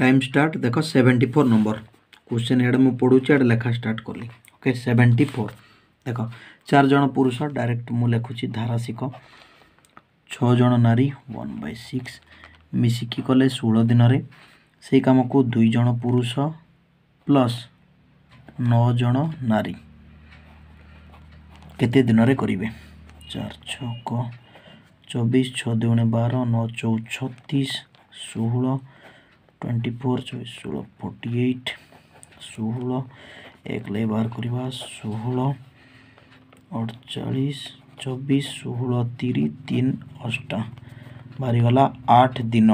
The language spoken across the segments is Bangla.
टाइम स्टार्ट देख सेवेन्टी फोर नंबर क्वेश्चन एड मु पढ़ुची आड़े लेखा स्टार्ट कली ओके सेवेन्टी फोर देख चार जन पुरुष डायरेक्ट मु लिखुची धारा शिख छः जन नारी वन बै सिक्स मिसिकी कले षोल दिन में से कम को दुईज पुरुष प्लस नौज नारी केते दिन में करेंगे चार छक चौबीस छ दुणे बार नौ चौ छतीस षोह ଟ୍ୱେଣ୍ଟି ଫୋର୍ ଚବିଶ ଷୋହଳ ଫର୍ଟି ଏଇଟ୍ ଷୋହଳ ଏକ ଲାଗି ବାହାର କରିବା ଷୋହଳ ଅଡ଼ଚାଳିଶ ଚବିଶ ଷୋହଳ ତିରି ତିନି ଅଷ୍ଟା ବାହାରିଗଲା ଆଠ ଦିନ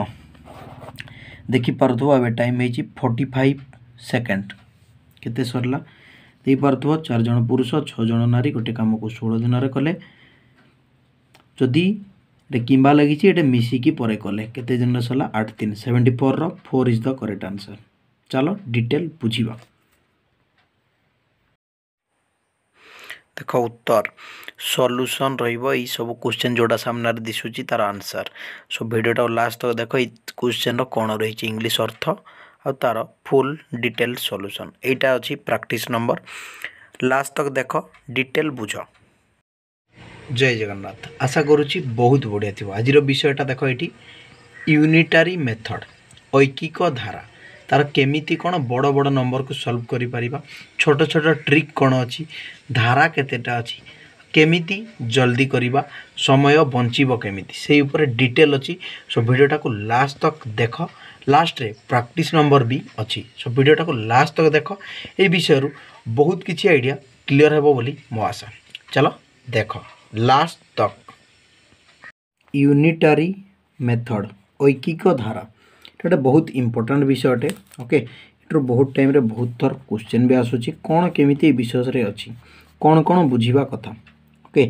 ଦେଖିପାରୁଥିବ ଏବେ ଟାଇମ୍ ହେଇଛି ଫର୍ଟି ଫାଇଭ୍ ସେକେଣ୍ଡ କେତେ ସରିଲା ଦେଇପାରୁଥିବ ଚାରି ଜଣ ପୁରୁଷ ଛଅ ଜଣ ନାରୀ ଗୋଟେ କାମକୁ ଷୋହଳ ଦିନରେ କଲେ ଯଦି এটা কিম্বা লাগিছি এটা মিশিকি ପରେ କଲେ କେତେ ଜଣ ସରିଲା ଆଠ ତିନି ସେଭେଣ୍ଟି ଫୋର୍ର four is the correct answer ଚାଲ ଡିଟେଲ୍ ବୁଝିବା ଦେଖ ଉତ୍ତର ସଲ୍ୟୁସନ୍ ରହିବ ଏଇ ସବୁ କ୍ୱେଶ୍ଚନ୍ ଯେଉଁଟା ସାମ୍ନାରେ ଦିଶୁଛି ତାର ଆନ୍ସର୍ ସୋ ଭିଡ଼ିଓଟା ଲାଷ୍ଟ ତକ ଦେଖ ଏଇ କ୍ୱେଶ୍ଚନ୍ର କ'ଣ ରହିଛି ଇଂଲିଶ ଅର୍ଥ ଆଉ ତାର ଫୁଲ୍ ଡିଟେଲ୍ ସଲ୍ୟୁସନ୍ ଏଇଟା ଅଛି ପ୍ରାକ୍ଟିସ୍ ନମ୍ବର ଲାଷ୍ଟ ତକ ଦେଖ ଡିଟେଲ୍ ବୁଝ জয় জগন্নাথ আশা করুছি ବହୁତ ବଢ଼ିଆ ଥିବ ଆଜିର ବିଷୟଟା ଦେଖ ଏଠି ୟୁନିଟାରୀ ମେଥଡ଼ ଐକିକ ଧାରା ତାର କେମିତି କ'ଣ ବଡ଼ ବଡ଼ ନମ୍ବରକୁ ସଲ୍ଭ କରିପାରିବା ଛୋଟ ଛୋଟ ଟ୍ରିକ୍ କ'ଣ ଅଛି ଧାରା କେତେଟା ଅଛି କେମିତି ଜଲ୍ଦି କରିବା ସମୟ ବଞ୍ଚିବ କେମିତି ସେଇ ଉପରେ ଡିଟେଲ୍ ଅଛି ସୋ ଭିଡ଼ିଓଟାକୁ ଲାଷ୍ଟ ତକ୍ ଦେଖ ଲାଷ୍ଟରେ ପ୍ରାକ୍ଟିସ୍ ନମ୍ବର ବି ଅଛି ସୋ ଭିଡ଼ିଓଟାକୁ ଲାଷ୍ଟ ତକ୍ ଦେଖ ଏଇ ବିଷୟରୁ ବହୁତ କିଛି ଆଇଡ଼ିଆ କ୍ଲିଅର୍ ହେବ ବୋଲି ମୋ ଆଶା ଚାଲ ଦେଖ लास्ट तक यूनिटरी मेथड ଐକିକ ଧାରା ଏଇଟା ଗୋଟେ ବହୁତ ଇମ୍ପୋର୍ଟାଣ୍ଟ ବିଷୟଟେ ଓକେ ଏଠାରୁ ବହୁତ ଟାଇମ୍ରେ ବହୁତ ଥର କୋଶ୍ଚିନ୍ ବି ଆସୁଛି କ'ଣ କେମିତି ଏ ବିଷୟରେ ଅଛି କ'ଣ କ'ଣ ବୁଝିବା କଥା ଓକେ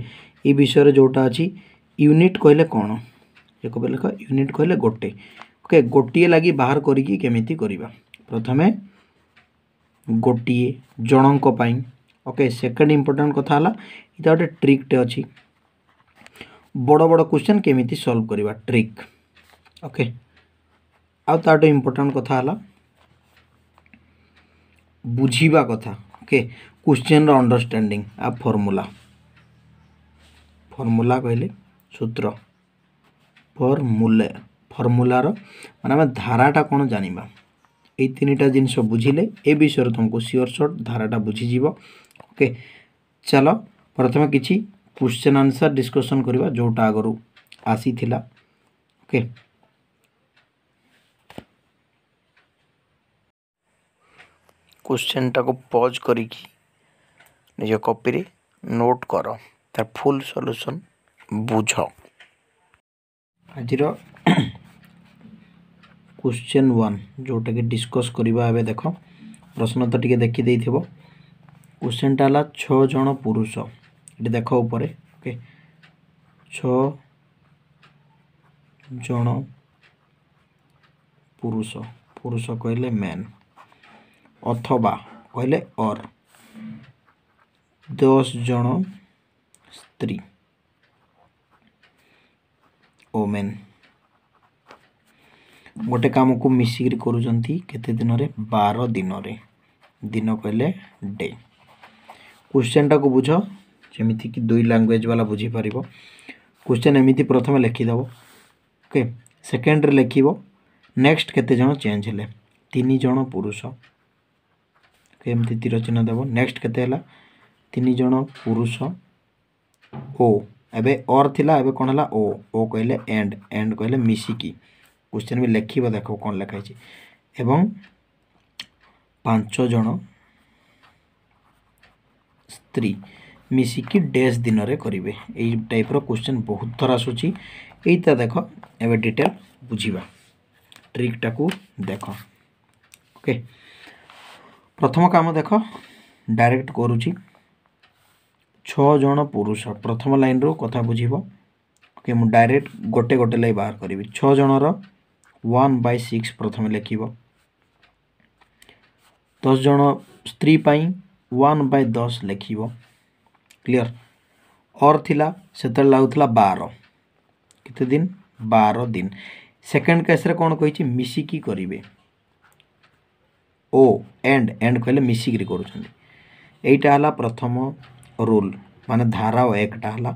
ଏ ବିଷୟରେ ଯେଉଁଟା ଅଛି ୟୁନିଟ୍ କହିଲେ କ'ଣ ଏକ ଲେଖ ୟୁନିଟ୍ କହିଲେ ଗୋଟେ ଓକେ ଗୋଟିଏ ଲାଗି ବାହାର କରିକି କେମିତି କରିବା ପ୍ରଥମେ ଗୋଟିଏ ଜଣଙ୍କ ପାଇଁ ওকে ସେକେଣ୍ଡ ଇମ୍ପୋର୍ଟାଣ୍ଟ କଥା ହେଲା ଏଇଟା ଗୋଟେ ଟ୍ରିକ୍ଟେ ଅଛି ବଡ଼ ବଡ଼ କ୍ୱେଶ୍ଚନ୍ କେମିତି ସଲ୍ଭ କରିବା ଟ୍ରିକ୍ ଓକେ ଆଉ ତା'ଠୁ ଇମ୍ପୋର୍ଟାଣ୍ଟ କଥା ହେଲା ବୁଝିବା କଥା ଓକେ କ୍ୱେଶ୍ଚିନ୍ର ଅଣ୍ଡରଷ୍ଟାଣ୍ଡିଂ ଆଉ ଫର୍ମୁଲା ଫର୍ମୁଲା କହିଲେ ସୂତ୍ର ଫର୍ମୁଲା ଫର୍ମୁଲାର ମାନେ ଆମେ ଧାରାଟା କ'ଣ ଜାଣିବା এই তিনটা জিনিস বুঝিলে এ বিষয়ে তোমাকে সিওর সর্ট ধারাটা বুঝিযিব ओके चल प्रथम कि क्वेश्चन आंसर डिस्कसन करवा जोटा आगर आसी ओके क्वेश्चन टाक पज करपी नोट कर तर फुल सॉल्यूशन बुझ आज क्वेश्चन वन जोटा कि डिस्कस करवा देख प्रश्न तो टे देखी थोड़ा কোশ্চেনটা হল ছ জন পুরুষ এটি দেখ উপরে ওকে ছ জন পুরুষ পুরুষ কহিলে ম্যান অথবা কহিলে অর দশ জন স্ত্রী ওমেন ଗୋଟେ କାମକୁ ମିଶିକିରି କରୁଛନ୍ତି କେତେ ଦିନରେ ବାର ଦିନରେ ଦିନ କହିଲେ ଡେ କୋଶ୍ଚେନ୍ଟାକୁ ବୁଝ ଯେମିତିକି ଦୁଇ ଲାଙ୍ଗୁଏଜ୍ ବାଲା ବୁଝିପାରିବ କୋଶ୍ଚେନ୍ ଏମିତି ପ୍ରଥମେ ଲେଖିଦେବ ଓକେ ସେକେଣ୍ଡରେ ଲେଖିବ ନେକ୍ସଟ କେତେ ଜଣ ଚେଞ୍ଜ ହେଲେ ତିନି ଜଣ ପୁରୁଷ ଏମିତି ତୀର ଚିହ୍ନ ଦେବ ନେକ୍ସଟ କେତେ ହେଲା ତିନି ଜଣ ପୁରୁଷ ଓ ଏବେ ଅର୍ ଥିଲା ଏବେ କ'ଣ ହେଲା ଓ ଓ କହିଲେ ଏଣ୍ଡ ଏଣ୍ଡ କହିଲେ ମିଶିକି କୋଶ୍ଚିନ୍ ବି ଲେଖିବ ଦେଖ କ'ଣ ଲେଖା ହେଇଛି ଏବଂ ପାଞ୍ଚ ଜଣ ସ୍ତ୍ରୀ ମିଶିକି ଡ୍ୟାସ୍ ଦିନରେ କରିବେ ଏଇ ଟାଇପ୍ର କୋଶ୍ଚିନ୍ ବହୁତ ଥର ଆସୁଛି ଏଇଟା ଦେଖ ଏବେ ଡିଟେଲ୍ ବୁଝିବା ଟ୍ରିକ୍ଟାକୁ ଦେଖ ଓକେ ପ୍ରଥମ କାମ ଦେଖ ଡାଇରେକ୍ଟ କରୁଛି ଛଅ ଜଣ ପୁରୁଷ ପ୍ରଥମ ଲାଇନ୍ରୁ କଥା ବୁଝିବ ଓକେ ମୁଁ ଡାଇରେକ୍ଟ ଗୋଟେ ଗୋଟେ ଲାଗି ବାହାର କରିବି ଛଅ ଜଣର ୱାନ୍ ବାଇ ସିକ୍ସ ପ୍ରଥମେ ଲେଖିବ ଦଶ ଜଣ ସ୍ତ୍ରୀ ପାଇଁ वन बै दस लेख क्लीयर अर थी से लगुला बार कत बार दिन सेकेंड कैस्रे कौन कही मिसिकी करेंगे ओ एंड एंड कह मिसिकी कर प्रथम रूल मान धारा एकटा है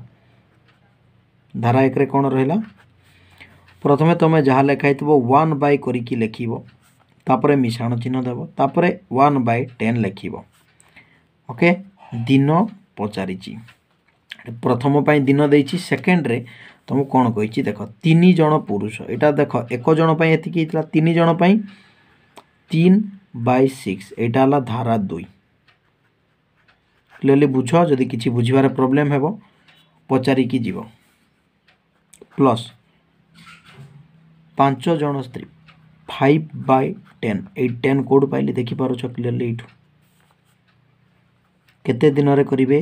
धारा एक कौन रहा प्रथम तुम्हें जहाँ लिखाई थो वन बै करके मिशाण चिन्ह देव तापर वन बै टेन लिखे ଓକେ ଦିନ ପଚାରିଛି ପ୍ରଥମ ପାଇଁ ଦିନ ଦେଇଛି ସେକେଣ୍ଡରେ ତୁମକୁ କ'ଣ କହିଛି ଦେଖ ତିନି ଜଣ ପୁରୁଷ ଏଇଟା ଦେଖ ଏକ ଜଣ ପାଇଁ ଏତିକି ହେଇଥିଲା ତିନି ଜଣ ପାଇଁ ତିନି ବାଇ ସିକ୍ସ ଏଇଟା ହେଲା ଧାରା ଦୁଇ କ୍ଲିଅରଲି ବୁଝ ଯଦି କିଛି ବୁଝିବାରେ ପ୍ରୋବ୍ଲେମ୍ ହେବ ପଚାରିକି ଯିବ ପ୍ଲସ୍ ପାଞ୍ଚ ଜଣ ସ୍ତ୍ରୀ ଫାଇଭ୍ ବାଇ ଟେନ୍ ଏଇ ଟେନ୍ କେଉଁଠୁ ପାଇଲି ଦେଖିପାରୁଛ କ୍ଲିଅରଲି ଏଇଠୁ କେତେ ଦିନରେ କରିବେ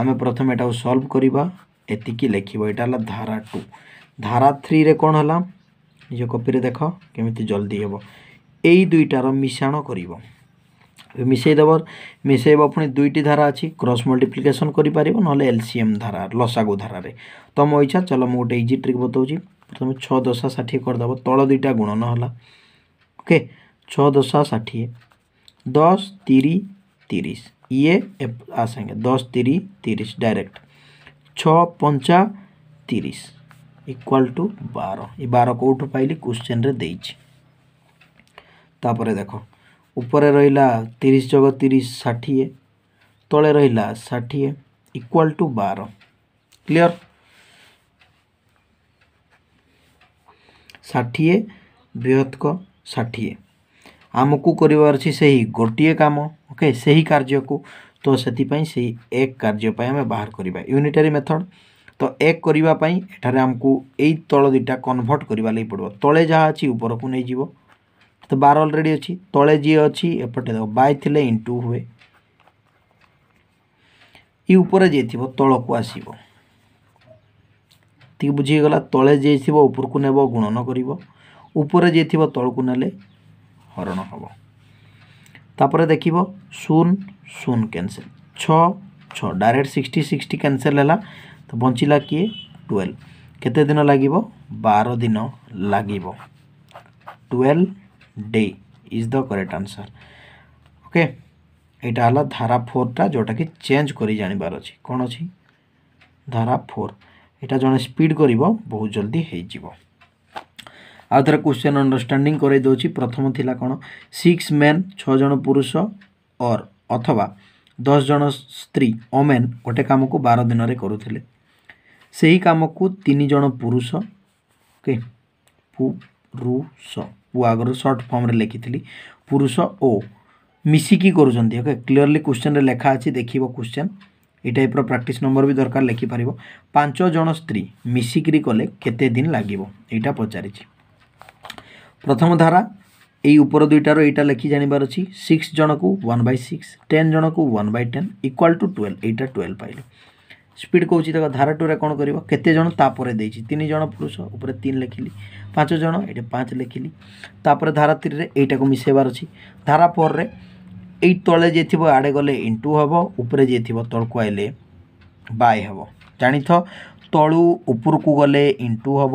ଆମେ ପ୍ରଥମେ ଏଟାକୁ ସଲ୍ଭ କରିବା ଏତିକି ଲେଖିବ ଏଇଟା ହେଲା ଧାରା ଟୁ ଧାରା ଥ୍ରୀରେ କ'ଣ ହେଲା ନିଜ କପିରେ ଦେଖ କେମିତି ଜଲ୍ଦି ହେବ ଏଇ ଦୁଇଟାର ମିଶାଣ କରିବ ମିଶାଇ ଦେବ ମିଶାଇବ ପୁଣି ଦୁଇଟି ଧାରା ଅଛି କ୍ରସ୍ ମଲ୍ଟିପ୍ଲିକେସନ୍ କରିପାରିବ ନହେଲେ ଏଲ୍ସିଏମ୍ ଧାରା ଲସାଗୁ ଧାରାରେ ତମ ଇଚ୍ଛା ଚଲ ମୁଁ ଗୋଟେ ଇଜି ଟ୍ରିକ୍ ବତାଉଛି ପ୍ରଥମେ ଛଅ ଦଶା ଷାଠିଏ କରିଦେବ ତଳ ଦୁଇଟା ଗୁଣନ ହେଲା ଓକେ ଛଅ ଦଶା ଷାଠିଏ ଦଶ ତିରି ତିରିଶ ये आसेंगे दस तिरी तीस डायरेक्ट छ पंचा तीस इक्वाल टू बार ये बार कौटू पाइली क्वेश्चन रे देपर देख ऊपर रहा तीस जग तीस षाठी तले रहा षाठी इक्वाल टू बार क्लियर षाठी बृहत्क षाठी ଆମକୁ କରିବାର ଅଛି ସେହି ଗୋଟିଏ କାମ ଓକେ ସେହି କାର୍ଯ୍ୟକୁ ତ ସେଥିପାଇଁ ସେଇ ଏକ କାର୍ଯ୍ୟ ପାଇଁ ଆମେ ବାହାର କରିବା ୟୁନିଟାରୀ ମେଥଡ଼ ତ ଏକ କରିବା ପାଇଁ ଏଠାରେ ଆମକୁ ଏଇ ତଳ ଦୁଇଟା କନଭର୍ଟ କରିବା ଲାଗି ପଡ଼ିବ ତଳେ ଯାହା ଅଛି ଉପରକୁ ନେଇଯିବ ତ ବାର ଅଲରେଡ଼ି ଅଛି ତଳେ ଯିଏ ଅଛି ଏପଟେ ଦେବ ବାଇ ଥିଲେ ଇଣ୍ଟୁ ହୁଏ ଇ ଉପରେ ଯିଏ ଥିବ ତଳକୁ ଆସିବ ଟିକେ ବୁଝିଗଲା ତଳେ ଯିଏ ଥିବ ଉପରକୁ ନେବ ଗୁଣନ କରିବ ଉପରେ ଯିଏ ଥିବ ତଳକୁ ନେଲେ হরণ হব তাপরে দেখিব শূন্য শূন্য ক্যানসেল ছ ছ ডাইরেক্ট সিক্সটি সিক্সটি ক্যানসেল হল তো বঞ্চিলা কিয়ে টুয়েলভ কেতে দিন লাগিব বার দিন লাগিব twelve day is the correct answer okay এটা হল ধারা ফোরটা যেটাকি চেঞ্জ করে জাণিবার অছি কোণ অছি ধারা ফোর এটা জনে স্পিড করিব বহু জলদি হয়ে যাব ଆଉ ଥରେ କ୍ୱେଶ୍ଚନ୍ ଅଣ୍ଡରଷ୍ଟାଣ୍ଡିଂ କରାଇ ଦେଉଛି ପ୍ରଥମ ଥିଲା କ'ଣ ସିକ୍ସ ମେନ୍ ଛଅ ଜଣ ପୁରୁଷ ଅର୍ ଅଥବା ଦଶ ଜଣ ସ୍ତ୍ରୀ ଓମେନ୍ ଗୋଟେ କାମକୁ ବାର ଦିନରେ କରୁଥିଲେ ସେହି କାମକୁ ତିନି ଜଣ ପୁରୁଷ ଓକେ ପୁରୁଷ ମୁଁ ଆଗରୁ ସର୍ଟ ଫର୍ମରେ ଲେଖିଥିଲି ପୁରୁଷ ଓ ମିଶିକି କରୁଛନ୍ତି ଓକେ କ୍ଲିଅରଲି କ୍ୱେଶ୍ଚନ୍ରେ ଲେଖା ଅଛି ଦେଖିବ କ୍ୱେଶ୍ଚନ୍ ଏଇ ଟାଇପ୍ର ପ୍ରାକ୍ଟିସ୍ ନମ୍ବର ବି ଦରକାର ଲେଖିପାରିବ ପାଞ୍ଚ ଜଣ ସ୍ତ୍ରୀ ମିଶିକିରି କଲେ କେତେ ଦିନ ଲାଗିବ ଏଇଟା ପଚାରିଛି প্রথম ধারা এই উপর দুইটার এইটা লেখি জাণিবার অছি সিক্স জনকু ওয়ান বাই সিক্স টেন জনকু one by ten equal to twelve এইটা টুয়েলভ পাইল স্পিড কৌছি দেখ ধারা টুরে কোণ করব কেতে জন তাপরে দিয়েছি তিন জন পুরুষ উপরে তিন লেখিলি পাঁচ জন এটা পাঁচ লেখিলি তাপরে ধারা থ্রিরে এইটাকে মিশাইবার অছি ধারা ফোর্রে এই তলে যে থিব আড়ে গলে ইন্টু হব উপরে যে থিব তলকু আইলে বাই হব জাণিথ তলু উপরকু গলে ইন্টু হব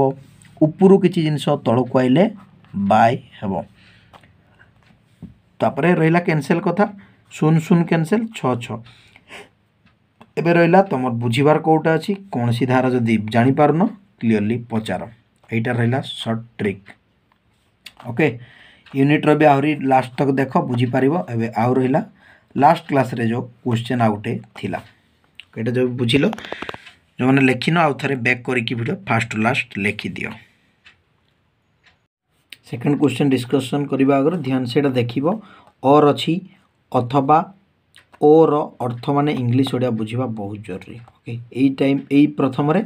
উপরু কিছু জিনিস তলকু আইলে বাই ହେବ ତାପରେ ରହିଲା କ୍ୟାନସେଲ୍ କଥା ଶୂନ ଶୂନ କ୍ୟାନସେଲ୍ ଛଅ ଛଅ ଏବେ ରହିଲା ତୁମର ବୁଝିବାର କେଉଁଟା ଅଛି କୌଣସି ଧାରା ଯଦି ଜାଣିପାରୁନ କ୍ଲିଅରଲି ପଚାର ଏଇଟା ରହିଲା ସର୍ଟ ଟ୍ରିକ୍ ଓକେ ୟୁନିଟ୍ର ବି ଆହୁରି ଲାଷ୍ଟ ତକ ଦେଖ ବୁଝିପାରିବ ଏବେ ଆଉ ରହିଲା ଲାଷ୍ଟ କ୍ଲାସ୍ରେ ଯେଉଁ କୋଶ୍ଚିନ୍ ଆଉ ଗୋଟେ ଥିଲା ଏଇଟା ଯେଉଁ ବୁଝିଲ ଯେଉଁମାନେ ଲେଖିନ ଆଉ ଥରେ ବ୍ୟାକ୍ କରିକି ଭିଡ଼ିଓ ଫାଷ୍ଟ ଟୁ ଲାଷ୍ଟ ଲେଖିଦିଅ ସେକେଣ୍ଡ କ୍ୱେଶ୍ଚନ୍ ଡିସ୍କସନ୍ କରିବା ଆଗରୁ ଧ୍ୟାନ ସେଇଟା ଦେଖିବ ଅର୍ ଅଛି ଅଥବା ଓର ଅର୍ଥ ମାନେ ଇଂଲିଶ ଓଡ଼ିଆ ବୁଝିବା ବହୁତ ଜରୁରୀ ଓକେ ଏଇ ଟାଇମ୍ ଏଇ ପ୍ରଥମରେ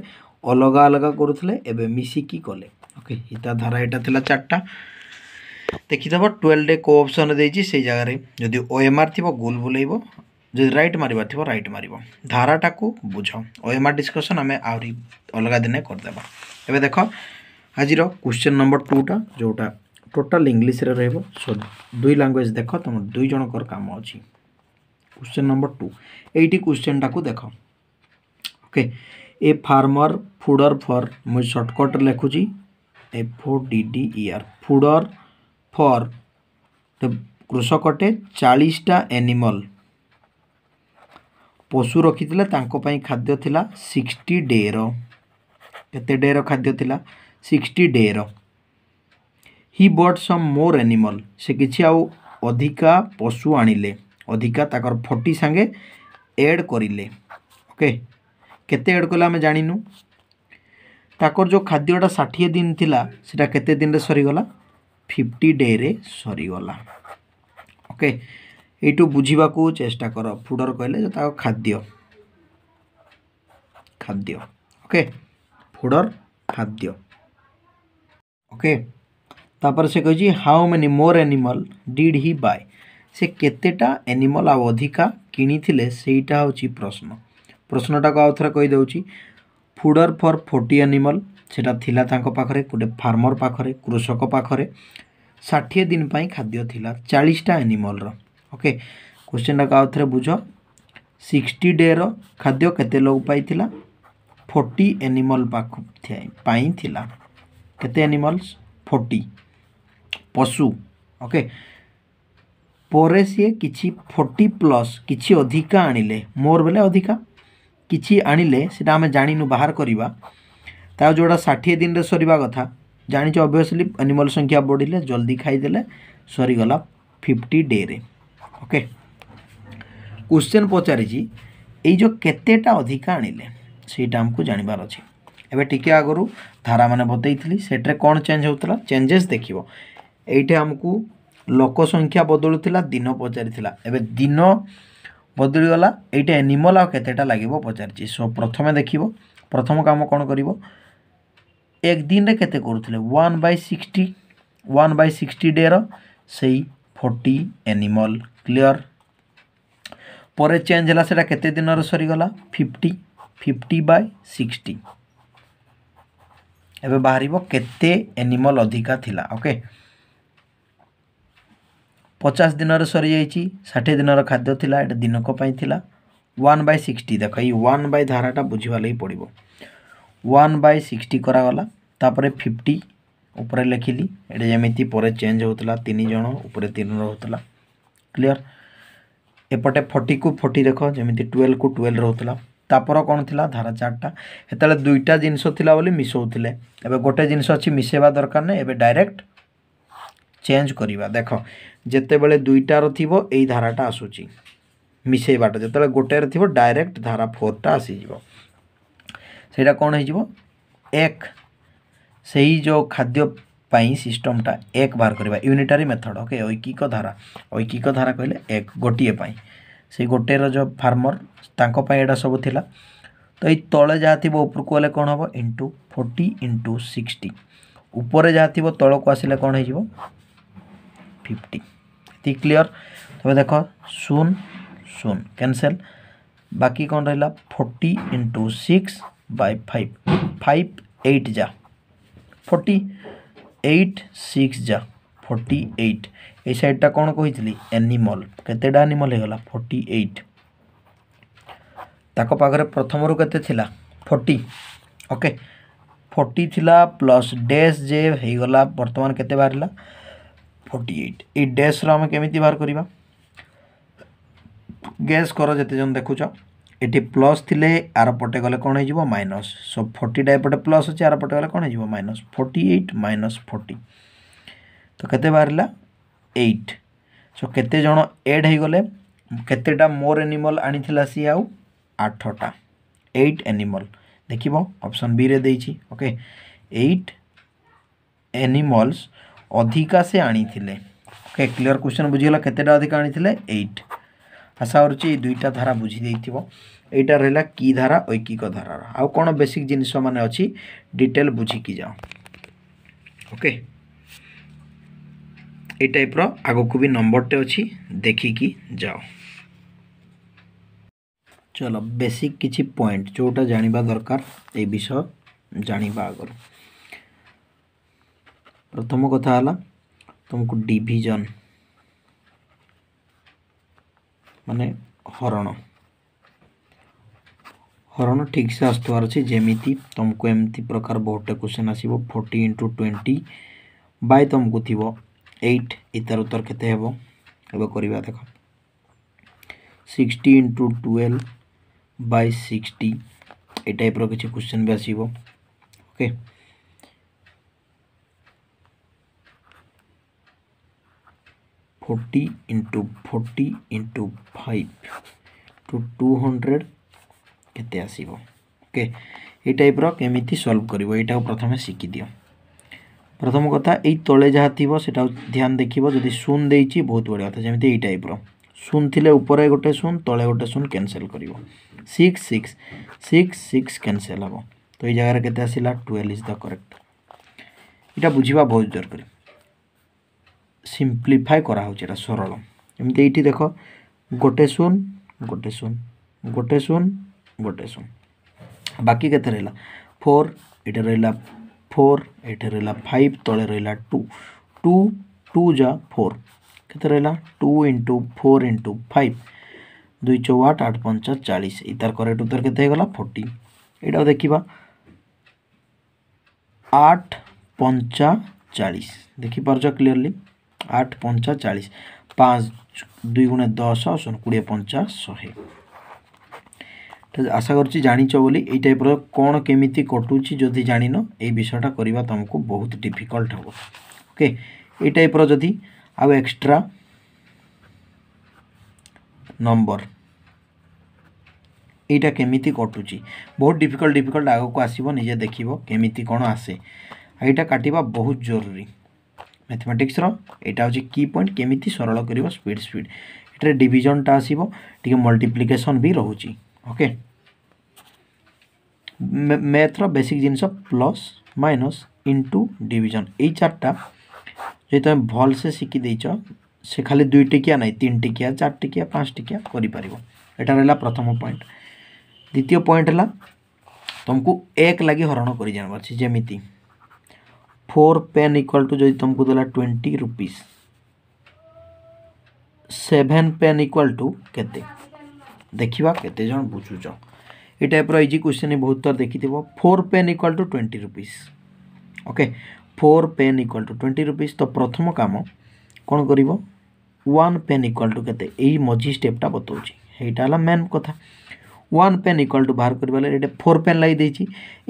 ଅଲଗା ଅଲଗା କରୁଥିଲେ ଏବେ ମିଶିକି କଲେ ଓକେ ତା ଧାରା ଏଇଟା ଥିଲା ଚାରିଟା ଦେଖିଦେବ ଟୁଏଲ୍ଭ ଡେ କୋ ଅପସନ୍ ଦେଇଛି ସେଇ ଜାଗାରେ ଯଦି ଓ ଏମ୍ ଆର୍ ଥିବ ଗୁଲ୍ ବୁଲେଇବ ଯଦି ରାଇଟ୍ ମାରିବାର ଥିବ ରାଇଟ୍ ମାରିବ ଧାରାଟାକୁ ବୁଝ ଓ ଏମ୍ ଆର୍ ଡିସ୍କସନ୍ ଆମେ ଆହୁରି ଅଲଗା ଦିନେ କରିଦେବା ଏବେ ଦେଖ ଆଜିର କ୍ୱେଶ୍ଚନ୍ ନମ୍ବର ଟୁଟା ଯେଉଁଟା ଟୋଟାଲ୍ ଇଂଲିଶରେ ରହିବ ସୋ ଦୁଇ ଲାଙ୍ଗୁଏଜ୍ ଦେଖ ତୁମ ଦୁଇ ଜଣଙ୍କର କାମ ଅଛି କ୍ୱେଶ୍ଚନ୍ ନମ୍ବର ଟୁ ଏଇଠି କ୍ୱେଶ୍ଚନ୍ଟାକୁ ଦେଖ ଓକେ ଏ ଫାର୍ମର ଫୁଡ଼ର ଫର୍ ମୁଁ ସର୍ଟକଟ୍ରେ ଲେଖୁଛି F O D D E R ଫୁଡ଼ର ଫର୍ କୃଷକଟେ ଚାଳିଶଟା ଏନିମଲ୍ ପଶୁ ରଖିଥିଲେ ତାଙ୍କ ପାଇଁ ଖାଦ୍ୟ ଥିଲା ସିକ୍ସଟି ଡେର କେତେ ଡେର ଖାଦ୍ୟ ଥିଲା ସିକ୍ସଟି ଡେ'ର he but some more animal ସେ କିଛି ଆଉ ଅଧିକା ପଶୁ ଆଣିଲେ ଅଧିକା ତାଙ୍କର ଫର୍ଟି ସାଙ୍ଗେ ଏଡ଼୍ କରିଲେ ଓକେ କେତେ ଏଡ଼୍ କଲେ ଆମେ ଜାଣିନୁ ତାଙ୍କର ଯେଉଁ ଖାଦ୍ୟଟା ଷାଠିଏ ଦିନ ଥିଲା ସେଇଟା କେତେ ଦିନରେ ସରିଗଲା ଫିଫ୍ଟି ଡେ'ରେ ସରିଗଲା ଓକେ ଏଇଠୁ ବୁଝିବାକୁ ଚେଷ୍ଟା କର ଫୁଡ଼ର କହିଲେ ଯେ ତାଙ୍କ ଖାଦ୍ୟ ଖାଦ୍ୟ ଓକେ ଫୁଡ଼ର ଖାଦ୍ୟ ଓକେ ତାପରେ ସେ କହିଛି how many more animal did he buy ସେ କେତେଟା ଏନିମଲ୍ ଆଉ ଅଧିକା କିଣିଥିଲେ ସେଇଟା ହେଉଛି ପ୍ରଶ୍ନ ପ୍ରଶ୍ନଟାକୁ ଆଉ ଥରେ କହିଦେଉଛି ଫୁଡ଼ର ଫର୍ ଫୋର୍ଟି ଆନିମଲ୍ ସେଇଟା ଥିଲା ତାଙ୍କ ପାଖରେ ଗୋଟେ ଫାର୍ମର ପାଖରେ କୃଷକ ପାଖରେ ଷାଠିଏ ଦିନ ପାଇଁ ଖାଦ୍ୟ ଥିଲା ଚାଳିଶଟା ଆନିମଲ୍ର ଓକେ କୋଶ୍ଚିନ୍ଟାକୁ ଆଉ ଥରେ ବୁଝ ସିକ୍ସଟି ଡେର ଖାଦ୍ୟ କେତେ ଲୋକ ପାଇଥିଲା ଫୋର୍ଟି ଏନିମଲ୍ ପାଖ ପାଇଁ ଥିଲା केते एनिमल्स फोर्टी पशु ओके ପରେ ସିଏ କିଛି ଫୋର୍ଟି ପ୍ଲସ୍ କିଛି ଅଧିକା ଆଣିଲେ ମୋର ବେଲେ ଅଧିକା କିଛି ଆଣିଲେ ସେଇଟା ଆମେ ଜାଣିନୁ ବାହାର କରିବା ତା ଯେଉଁଟା ଷାଠିଏ ଦିନରେ ସରିବା କଥା ଜାଣିଛ ଅବଭିୟସ୍ଲି ଆନିମଲ୍ ସଂଖ୍ୟା ବଢ଼ିଲେ ଜଲ୍ଦି ଖାଇଦେଲେ ସରିଗଲା ଫିଫ୍ଟି ଡେରେ ଓକେ କୋଶ୍ଚେନ୍ ପଚାରିଛି ଏଇ ଯେଉଁ କେତେଟା ଅଧିକା ଆଣିଲେ ସେଇଟା ଆମକୁ ଜାଣିବାର ଅଛି ଏବେ ଟିକେ ଆଗରୁ ଧାରାମାନେ ବତେଇଥିଲି ସେଥିରେ କ'ଣ ଚେଞ୍ଜ ହେଉଥିଲା ଚେଞ୍ଜେସ୍ ଦେଖିବ ଏଇଠି ଆମକୁ ଲୋକ ସଂଖ୍ୟା ବଦଳୁଥିଲା ଦିନ ପଚାରିଥିଲା ଏବେ ଦିନ ବଦଳିଗଲା ଏଇଟା ଏନିମଲ୍ ଆଉ କେତେଟା ଲାଗିବ ପଚାରିଛି ସୋ ପ୍ରଥମେ ଦେଖିବ ପ୍ରଥମ କାମ କ'ଣ କରିବ এক দিনে কেতে করুলে one by sixty one by sixty ডের সেই ফর্টি এনিমল ক্লিয়ার পরে চেঞ্জ হল সেটা কেতে দিনর সরিগলা ফিফটি ফিফটি বাই সিক্সটি ଏବେ ବାହାରିବ କେତେ ଏନିମଲ୍ ଅଧିକା ଥିଲା ଓକେ ପଚାଶ ଦିନରେ ସରିଯାଇଛି ଷାଠିଏ ଦିନର ଖାଦ୍ୟ ଥିଲା ଏଇଟା ଦିନକ ପାଇଁ ଥିଲା ওয়ান বাই সিক্সটি দেখো এই ওয়ান বাই ধারাটা বুঝিবা লাগি পড়ব ওয়ান বাই সিক্সটি করাগলা তাপরে ফিফটি উপরে লেখিলি এটা যেমিতি পরে চেঞ্জ হোলা তিনি জন উপরে তিন রোলা ক্লিয়ার এপটে ফর্টি কু ফর্টি দেখ যেমি টুয়েলভ কু টুয়েলভ রোলা ତାପର କ'ଣ ଥିଲା ଧାରା ଚାରିଟା ସେତେବେଳେ ଦୁଇଟା ଜିନିଷ ଥିଲା ବୋଲି ମିଶାଉଥିଲେ ଏବେ ଗୋଟେ ଜିନିଷ ଅଛି ମିଶାଇବା ଦରକାର ନାହିଁ ଏବେ ଡାଇରେକ୍ଟ ଚେଞ୍ଜ କରିବା ଦେଖ ଯେତେବେଳେ ଦୁଇଟାର ଥିବ ଏଇ ଧାରାଟା ଆସୁଛି ମିଶାଇବାଟା ଯେତେବେଳେ ଗୋଟେରେ ଥିବ ଡାଇରେକ୍ଟ ଧାରା ଫୋର୍ଟା ଆସିଯିବ ସେଇଟା କ'ଣ ହେଇଯିବ ଏକ ସେହି ଯେଉଁ ଖାଦ୍ୟ ପାଇଁ ସିଷ୍ଟମ୍ଟା ଏକ ବାହାର କରିବା ୟୁନିଟାରୀ ମେଥଡ଼ ଓକେ ଐକିକ ଧାରା ଐକିକ ଧାରା କହିଲେ ଏକ ଗୋଟିଏ ପାଇଁ ସେଇ ଗୋଟେ ରଜ ଫାର୍ମର ତାଙ୍କ ପାଇଁ ଏଇଟା ସବୁ ଥିଲା ତ ଏଇ ତଳେ ଯାହା ଥିବ ଉପରକୁ ଗଲେ କ'ଣ ହେବ ଇଣ୍ଟୁ ଫୋର୍ଟି ଇଣ୍ଟୁ ସିକ୍ସଟି ଉପରେ ଯାହା ଥିବ ତଳକୁ ଆସିଲେ କ'ଣ ହେଇଯିବ ଫିଫ୍ଟି ଏତିକି କ୍ଲିଅର୍ তবে দেখো শূন্য শূন্য ক্যান্সেল বাকি কোণ রহলা forty into six by five five eight যা ফোর্টি এইট সিক্স যা ফোর্টি এইট এই সাইডটা କ'ଣ କହିଥିଲି ଆନିମଲ୍ କେତେଟା ଆନିମଲ୍ ହେଇଗଲା ଫର୍ଟି ଏଇଟ୍ ତାଙ୍କ ପାଖରେ ପ୍ରଥମରୁ କେତେ ଥିଲା ଫର୍ଟି ଓକେ ଫର୍ଟି ଥିଲା ପ୍ଲସ୍ ଡ୍ୟାସ୍ ଯେ ହେଇଗଲା ବର୍ତ୍ତମାନ କେତେ ବାହାରିଲା ଫର୍ଟି ଏଇଟ୍ ଏଇ ଡ୍ୟାସ୍ର ଆମେ କେମିତି ବାହାର କରିବା ଗେସ୍ କର ଯେତେଜଣ ଦେଖୁଛ এটি প্লস থিলে আর পটে গেলে কোণ হয়ে যাব মাইনস সো ফর্টিটা এপটে প্লস অছে আর পটে গেলে কোণ হয়ে যাব minus forty eight minus forty তো কেতে বাহারা ଏଇଟ୍ ସୋ କେତେ ଜଣ ଏଡ଼୍ ହେଇଗଲେ କେତେଟା ମୋର ଏନିମଲ୍ ଆଣିଥିଲା ସିଏ ଆଉ ଆଠଟା ଏଇଟ୍ ଏନିମଲ୍ ଦେଖିବ ଅପସନ୍ ବିରେ ଦେଇଛି ଓକେ ଏଇଟ୍ ଏନିମଲ୍ସ ଅଧିକା ସେ ଆଣିଥିଲେ ଓକେ କ୍ଲିଅର୍ କ୍ୱେଶ୍ଚନ୍ ବୁଝିଗଲା କେତେଟା ଅଧିକା ଆଣିଥିଲେ ଏଇଟ୍ ଆଶା କରୁଛି ଏଇ ଦୁଇଟା ଧାରା ବୁଝି ଦେଇଥିବ ଏଇଟା ରହିଲା କି ଧାରା ଐକିକ ଧାରାର ଆଉ କ'ଣ ବେସିକ୍ ଜିନିଷ ମାନେ ଅଛି ଡିଟେଲ୍ ବୁଝିକି ଯାଅ ଓକେ এই ଟାଇପ୍ର ଆଗକୁ ବି ନମ୍ବରଟେ ଅଛି ଦେଖିକି ଯାଅ চলো বেসিক কিছু পয়েন্ট যেটা জাঁয়া দরকার এই বিষয় জাঁয়া আগর প্রথম কথা হল তুমি ডিভিজন মানে হরণ হরণ ঠিকসে আসুবার অছি যেমি তুমি এমতি প্রকার বহুটা কোশ্চেন আসব ফোর্টি ইন্টু টোয়েন্টি বাই তুমি থাকবে এইট এটার উত্তর কেতে হব এবার করা দেখ sixty into twelve by sixty এই টাইপর কিছু কোশ্চেন বি আসব okay forty into forty into five two two hundred के आसो ओके ये टाइप रमि सल्व कर प्रथम शिखिदि প্রথম কথা এই তলে যা থাকবে সেটাও ধ্যান দেখব যদি শূন্য দিয়েছি বহুত বড় কথা যেমি এই টাইপর শূন্য থিলে উপরে গোটে শূন্য তলে গোটে শূন্য ক্যানসেল করব six six six six cancel হব তো এই জায়গায় কেতে আসিলা টুয়েলভ ইজ দ করেক্ট এটা বুঝবা বহুত দরকারি সিম্প্লিফাই করা হচ্ছে এটা সরল এমনি এইটি দেখ গোটে শূন্য গোটে শূন্য গোটে শূন্য গোটে শূন্য বাকি কেতে রহলা ফোর এটা রহলা ಫೋರ್ ଏଠି ରହିଲା ଫାଇଭ୍ ତଳେ ରହିଲା ଟୁ ଟୁ ଟୁ ଯା ଫୋର୍ କେତେ ରହିଲା two into four into five ଦୁଇ ଚଉଆଠ ଆଠ ପଞ୍ଚା ଚାଳିଶ ଏଇ ତାର କରେକ୍ଟ ଉତ୍ତର କେତେ ହେଇଗଲା ଫୋର୍ଟି ଏଇଟାକୁ ଦେଖିବା ଆଠ ପଞ୍ଚା ଚାଳିଶ ଦେଖିପାରୁଛ କ୍ଲିଅରଲି ଆଠ ପଞ୍ଚା ଚାଳିଶ ପାଞ୍ଚ ଦୁଇ ଗୁଣେ ଦଶ ଶୂନ କୋଡ଼ିଏ ପଞ୍ଚା ଶହେ আশা করছি জাঁচ বলে এই টাইপ্র କ'ଣ କେମିତି କଟୁଛି ଯଦି ଜାଣିନ ଏଇ ବିଷୟଟା କରିବା ତୁମକୁ ବହୁତ ଡିଫିକଲ୍ଟ ହେବ ଓକେ ଏଇ ଟାଇପ୍ର ଯଦି ଆଉ ଏକ୍ସଟ୍ରା ନମ୍ବର এইটা কেমিতি কটুচি বহুত ডিফিকল্ট ডিফিকল্ট আগুক আসব নিজে দেখব কেমিতি কোণ আসে এইটা কাটবা বহুত জরুরি ম্যাথমেটিক্সর এটা হচ্ছে কি পয়েন্ট কেমিতি সরল করব স্পিড স্পিড এটার ডিভিজনটা আসব টিকি মল্টিপ্লিকেসন বি রয়েছে ओके मैथ्र बेसिक जिनस प्लस माइनस इंटू डिजन य चार्टा जो तुम भलसे शिखी दे से खाली दुई टिकिया ना तीन टिकिया चार टिकिया पाँच टिकिया करपर यटा रहा प्रथम पॉइंट द्वितीय पॉइंट है तुमको एक लगे हरण कर जानवर जमी फोर पेन इक्वाल टू जो तुमको देला twenty rupees seven pen equal to के ଦେଖିବା କେତେଜଣ ବୁଝୁଛ ଏ ଟାଇପ୍ର ଇଜି କ୍ୱେଶ୍ଚିନ୍ ବହୁତ ଥର ଦେଖିଥିବ four pen equal to twenty rupees okay four pen equal to twenty rupees ତ ପ୍ରଥମ କାମ କ'ଣ କରିବ ୱାନ୍ ପେନ୍ ଇକ୍ୱାଲ୍ ଟୁ କେତେ ଏଇ ମଝି ଷ୍ଟେପ୍ଟା ବତାଉଛି ଏଇଟା ହେଲା ମେନ୍ କଥା ୱାନ୍ ପେନ୍ ଇକ୍ୱାଲ୍ ଟୁ ବାହାର କରିବା ଏଇଟା ଫୋର୍ ପେନ୍ ଲାଗିଦେଇଛି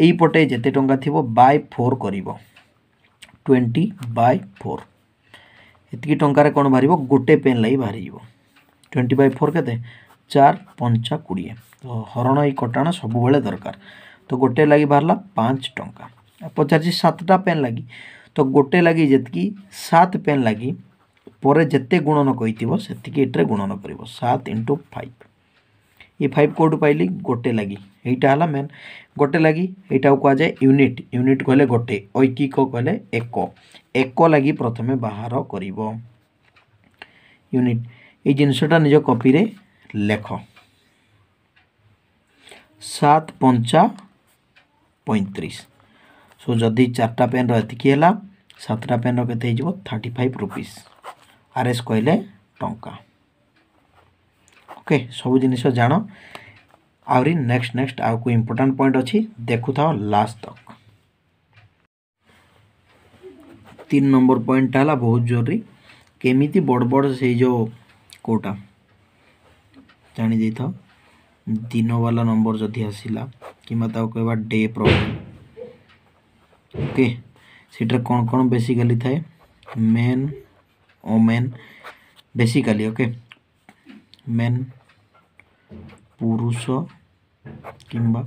ଏଇପଟେ ଯେତେ ଟଙ୍କା ଥିବ ବାଇ ଫୋର୍ କରିବ ଟ୍ୱେଣ୍ଟି ବାଇ ଫୋର୍ ଏତିକି ଟଙ୍କାରେ କ'ଣ ବାହାରିବ ଗୋଟେ ପେନ୍ ଲାଗି ବାହାରିଯିବ ଟ୍ୱେଣ୍ଟି ବାଇ ଫୋର୍ କେତେ चार पंचा कोड़े तो हरण यटाण सब दरकार तो गोटे लगे बाहर पाँच टाँचा पचार सतटा पेन लगे तो गोटे लगे जी सात पेन लगे पर जिते गुणन करके गुणन कर सात इंटु फाइव ये फाइव कौट पाइली गोटे लगे यहाँ है मेन गोटे लगे यहाँ कह जाए यूनिट यूनिट कहले गोटे ऐकिक कहले एक एक लगे प्रथम बाहर कर यूनिट ये जिनसटा निज कपी লেখ সাত পঞ্চা পঁয়ত্রিশ সো যদি চারটা পেন্র এতিকি হল সাতটা পেন্র কেতে হয়ে যাব thirty five rupees R S কহিলে টঙ্কা ওকে সবু জিনিস জাণ আহরি নেক্সট নেক্সট আউ কো ইম্পর্টাট পয়েন্ট অছি দেখু থাও লাস্ট তক তিন নম্বর পয়েন্টটা হল বহুত জরুরি কেমিতি বড় বড় সেই যে কোটা जाणी था दिन वाला नंबर जदि आसला कि कहवा डे प्रोग्राम ओके सीटे कौन कौन बेसिकाली था men women basically okay men पुरुष किंबा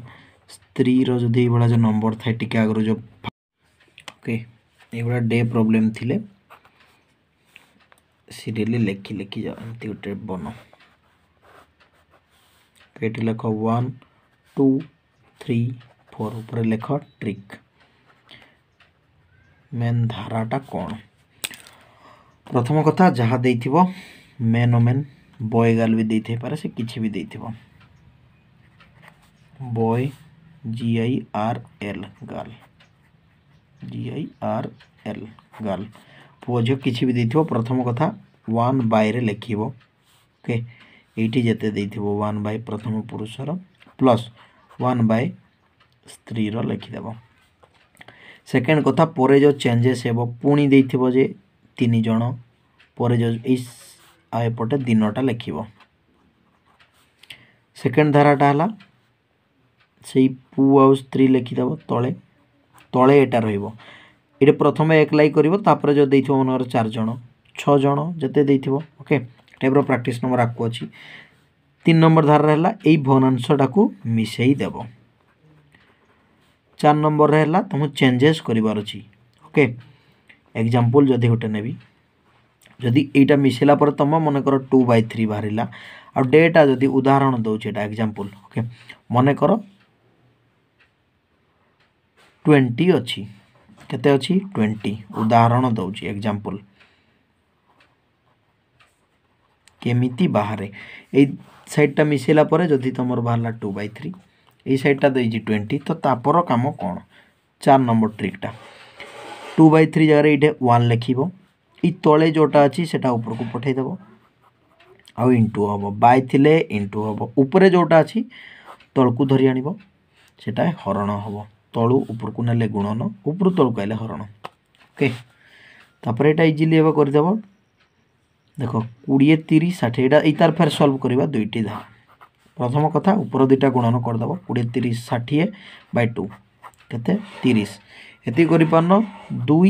स्त्री जदि ये जो नंबर थाए टे आगर जो ओके ये डे प्रॉब्लम थी सीरीयली लेखि लेखि जाओ एमती गोटे बन कैटे लिख वन टू थ्री फोर उपर लिख ट्रिक मेन धाराटा कौन प्रथम कथा जहाँ दे मेन मेन बॉय गर्ल भी दे पारे से किसी भी दे boy G I R L girl G I R L girl पुझ किसी भी दे प्रथम कथा वन बाय रे लिख ओके okay. ଏଇଠି ଯେତେ ଦେଇଥିବ ୱାନ୍ ବାଇ ପ୍ରଥମ ପୁରୁଷର ପ୍ଲସ୍ ୱାନ୍ ବାଇ ସ୍ତ୍ରୀର ଲେଖିଦେବ ସେକେଣ୍ଡ କଥା ପରେ ଯେଉଁ ଚେଞ୍ଜେସ୍ ହେବ ପୁଣି ଦେଇଥିବ ଯେ ତିନି ଜଣ ପରେ ଯେଉଁ ଏଇ ଆଉ ଏପଟେ ଦିନଟା ଲେଖିବ ସେକେଣ୍ଡ ଧାରାଟା ହେଲା ସେଇ ପୁଅ ଆଉ ସ୍ତ୍ରୀ ଲେଖିଦେବ ତଳେ ତଳେ ଏଇଟା ରହିବ ଏଇଟା ପ୍ରଥମେ ଏକଲାଇ କରିବ ତାପରେ ଯେଉଁ ଦେଇଥିବ ମନେକର ଚାରି ଜଣ ଛଅ ଜଣ ଯେତେ ଦେଇଥିବ ଓକେ ଟାଇପ୍ର ପ୍ରାକ୍ଟିସ୍ ନମ୍ବର ଆଗକୁ ଅଛି ତିନି ନମ୍ବର ଧାରାରେ ହେଲା ଏଇ ଭଗ୍ନାଂଶଟାକୁ ମିଶାଇ ଦେବ ଚାରି ନମ୍ବରରେ ହେଲା ତୁମକୁ ଚେଞ୍ଜେସ୍ କରିବାର ଅଛି ଓକେ ଏକ୍ଜାମ୍ପଲ୍ ଯଦି ଗୋଟେ ନେବି ଯଦି ଏଇଟା ମିଶାଇଲା ପରେ ତୁମ ମନେକର ଟୁ ବାଇ ଥ୍ରୀ ବାହାରିଲା ଆଉ ଡେଟା ଯଦି ଉଦାହରଣ ଦେଉଛି ଏଇଟା ଏକ୍ଜାମ୍ପଲ୍ ଓକେ ମନେକର ଟ୍ୱେଣ୍ଟି ଅଛି କେତେ ଅଛି ଟ୍ୱେଣ୍ଟି ଉଦାହରଣ ଦେଉଛି ଏକ୍ଜାମ୍ପଲ୍ କେମିତି ବାହାରେ ଏଇ ସାଇଡ଼୍ଟା ମିଶାଇଲା ପରେ ଯଦି ତୁମର ବାହାରିଲା ଟୁ ବାଇ ଥ୍ରୀ ଏଇ ସାଇଡ଼୍ଟା ଦେଇଛି ଟ୍ୱେଣ୍ଟି ତ ତା'ପର କାମ କ'ଣ ଚାର ନମ୍ବର ଟ୍ରିକ୍ଟା ଟୁ ବାଇ ଥ୍ରୀ ଜାଗାରେ ଏଇଠି ୱାନ୍ ଲେଖିବ ଏଇ ତଳେ ଯେଉଁଟା ଅଛି ସେଇଟା ଉପରକୁ ପଠାଇଦେବ ଆଉ ଇଣ୍ଟୁ ହେବ ବାଇ ଥିଲେ ଇଣ୍ଟୁ ହେବ ଉପରେ ଯେଉଁଟା ଅଛି ତଳକୁ ଧରି ଆଣିବ ସେଇଟା ହରଣ ହେବ ତଳୁ ଉପରକୁ ନେଲେ ଗୁଣନ ଉପରୁ ତଳକୁ ଆଇଲେ ହରଣ ଓକେ ତାପରେ ଏଇଟା ଇଜିଲି ଏବେ କରିଦେବ দেখ কোড়িয়ে তিরিশ ষাঠিয়ে এটা এই তারফের সলভ করা দুইটি ধাপ প্রথম কথা উপর দুইটা গুণন করেদেব কোড়িয়ে তিরিশ ষাঠিয়ে বাই টু কেতে তিরিশ এত করিপারন দুই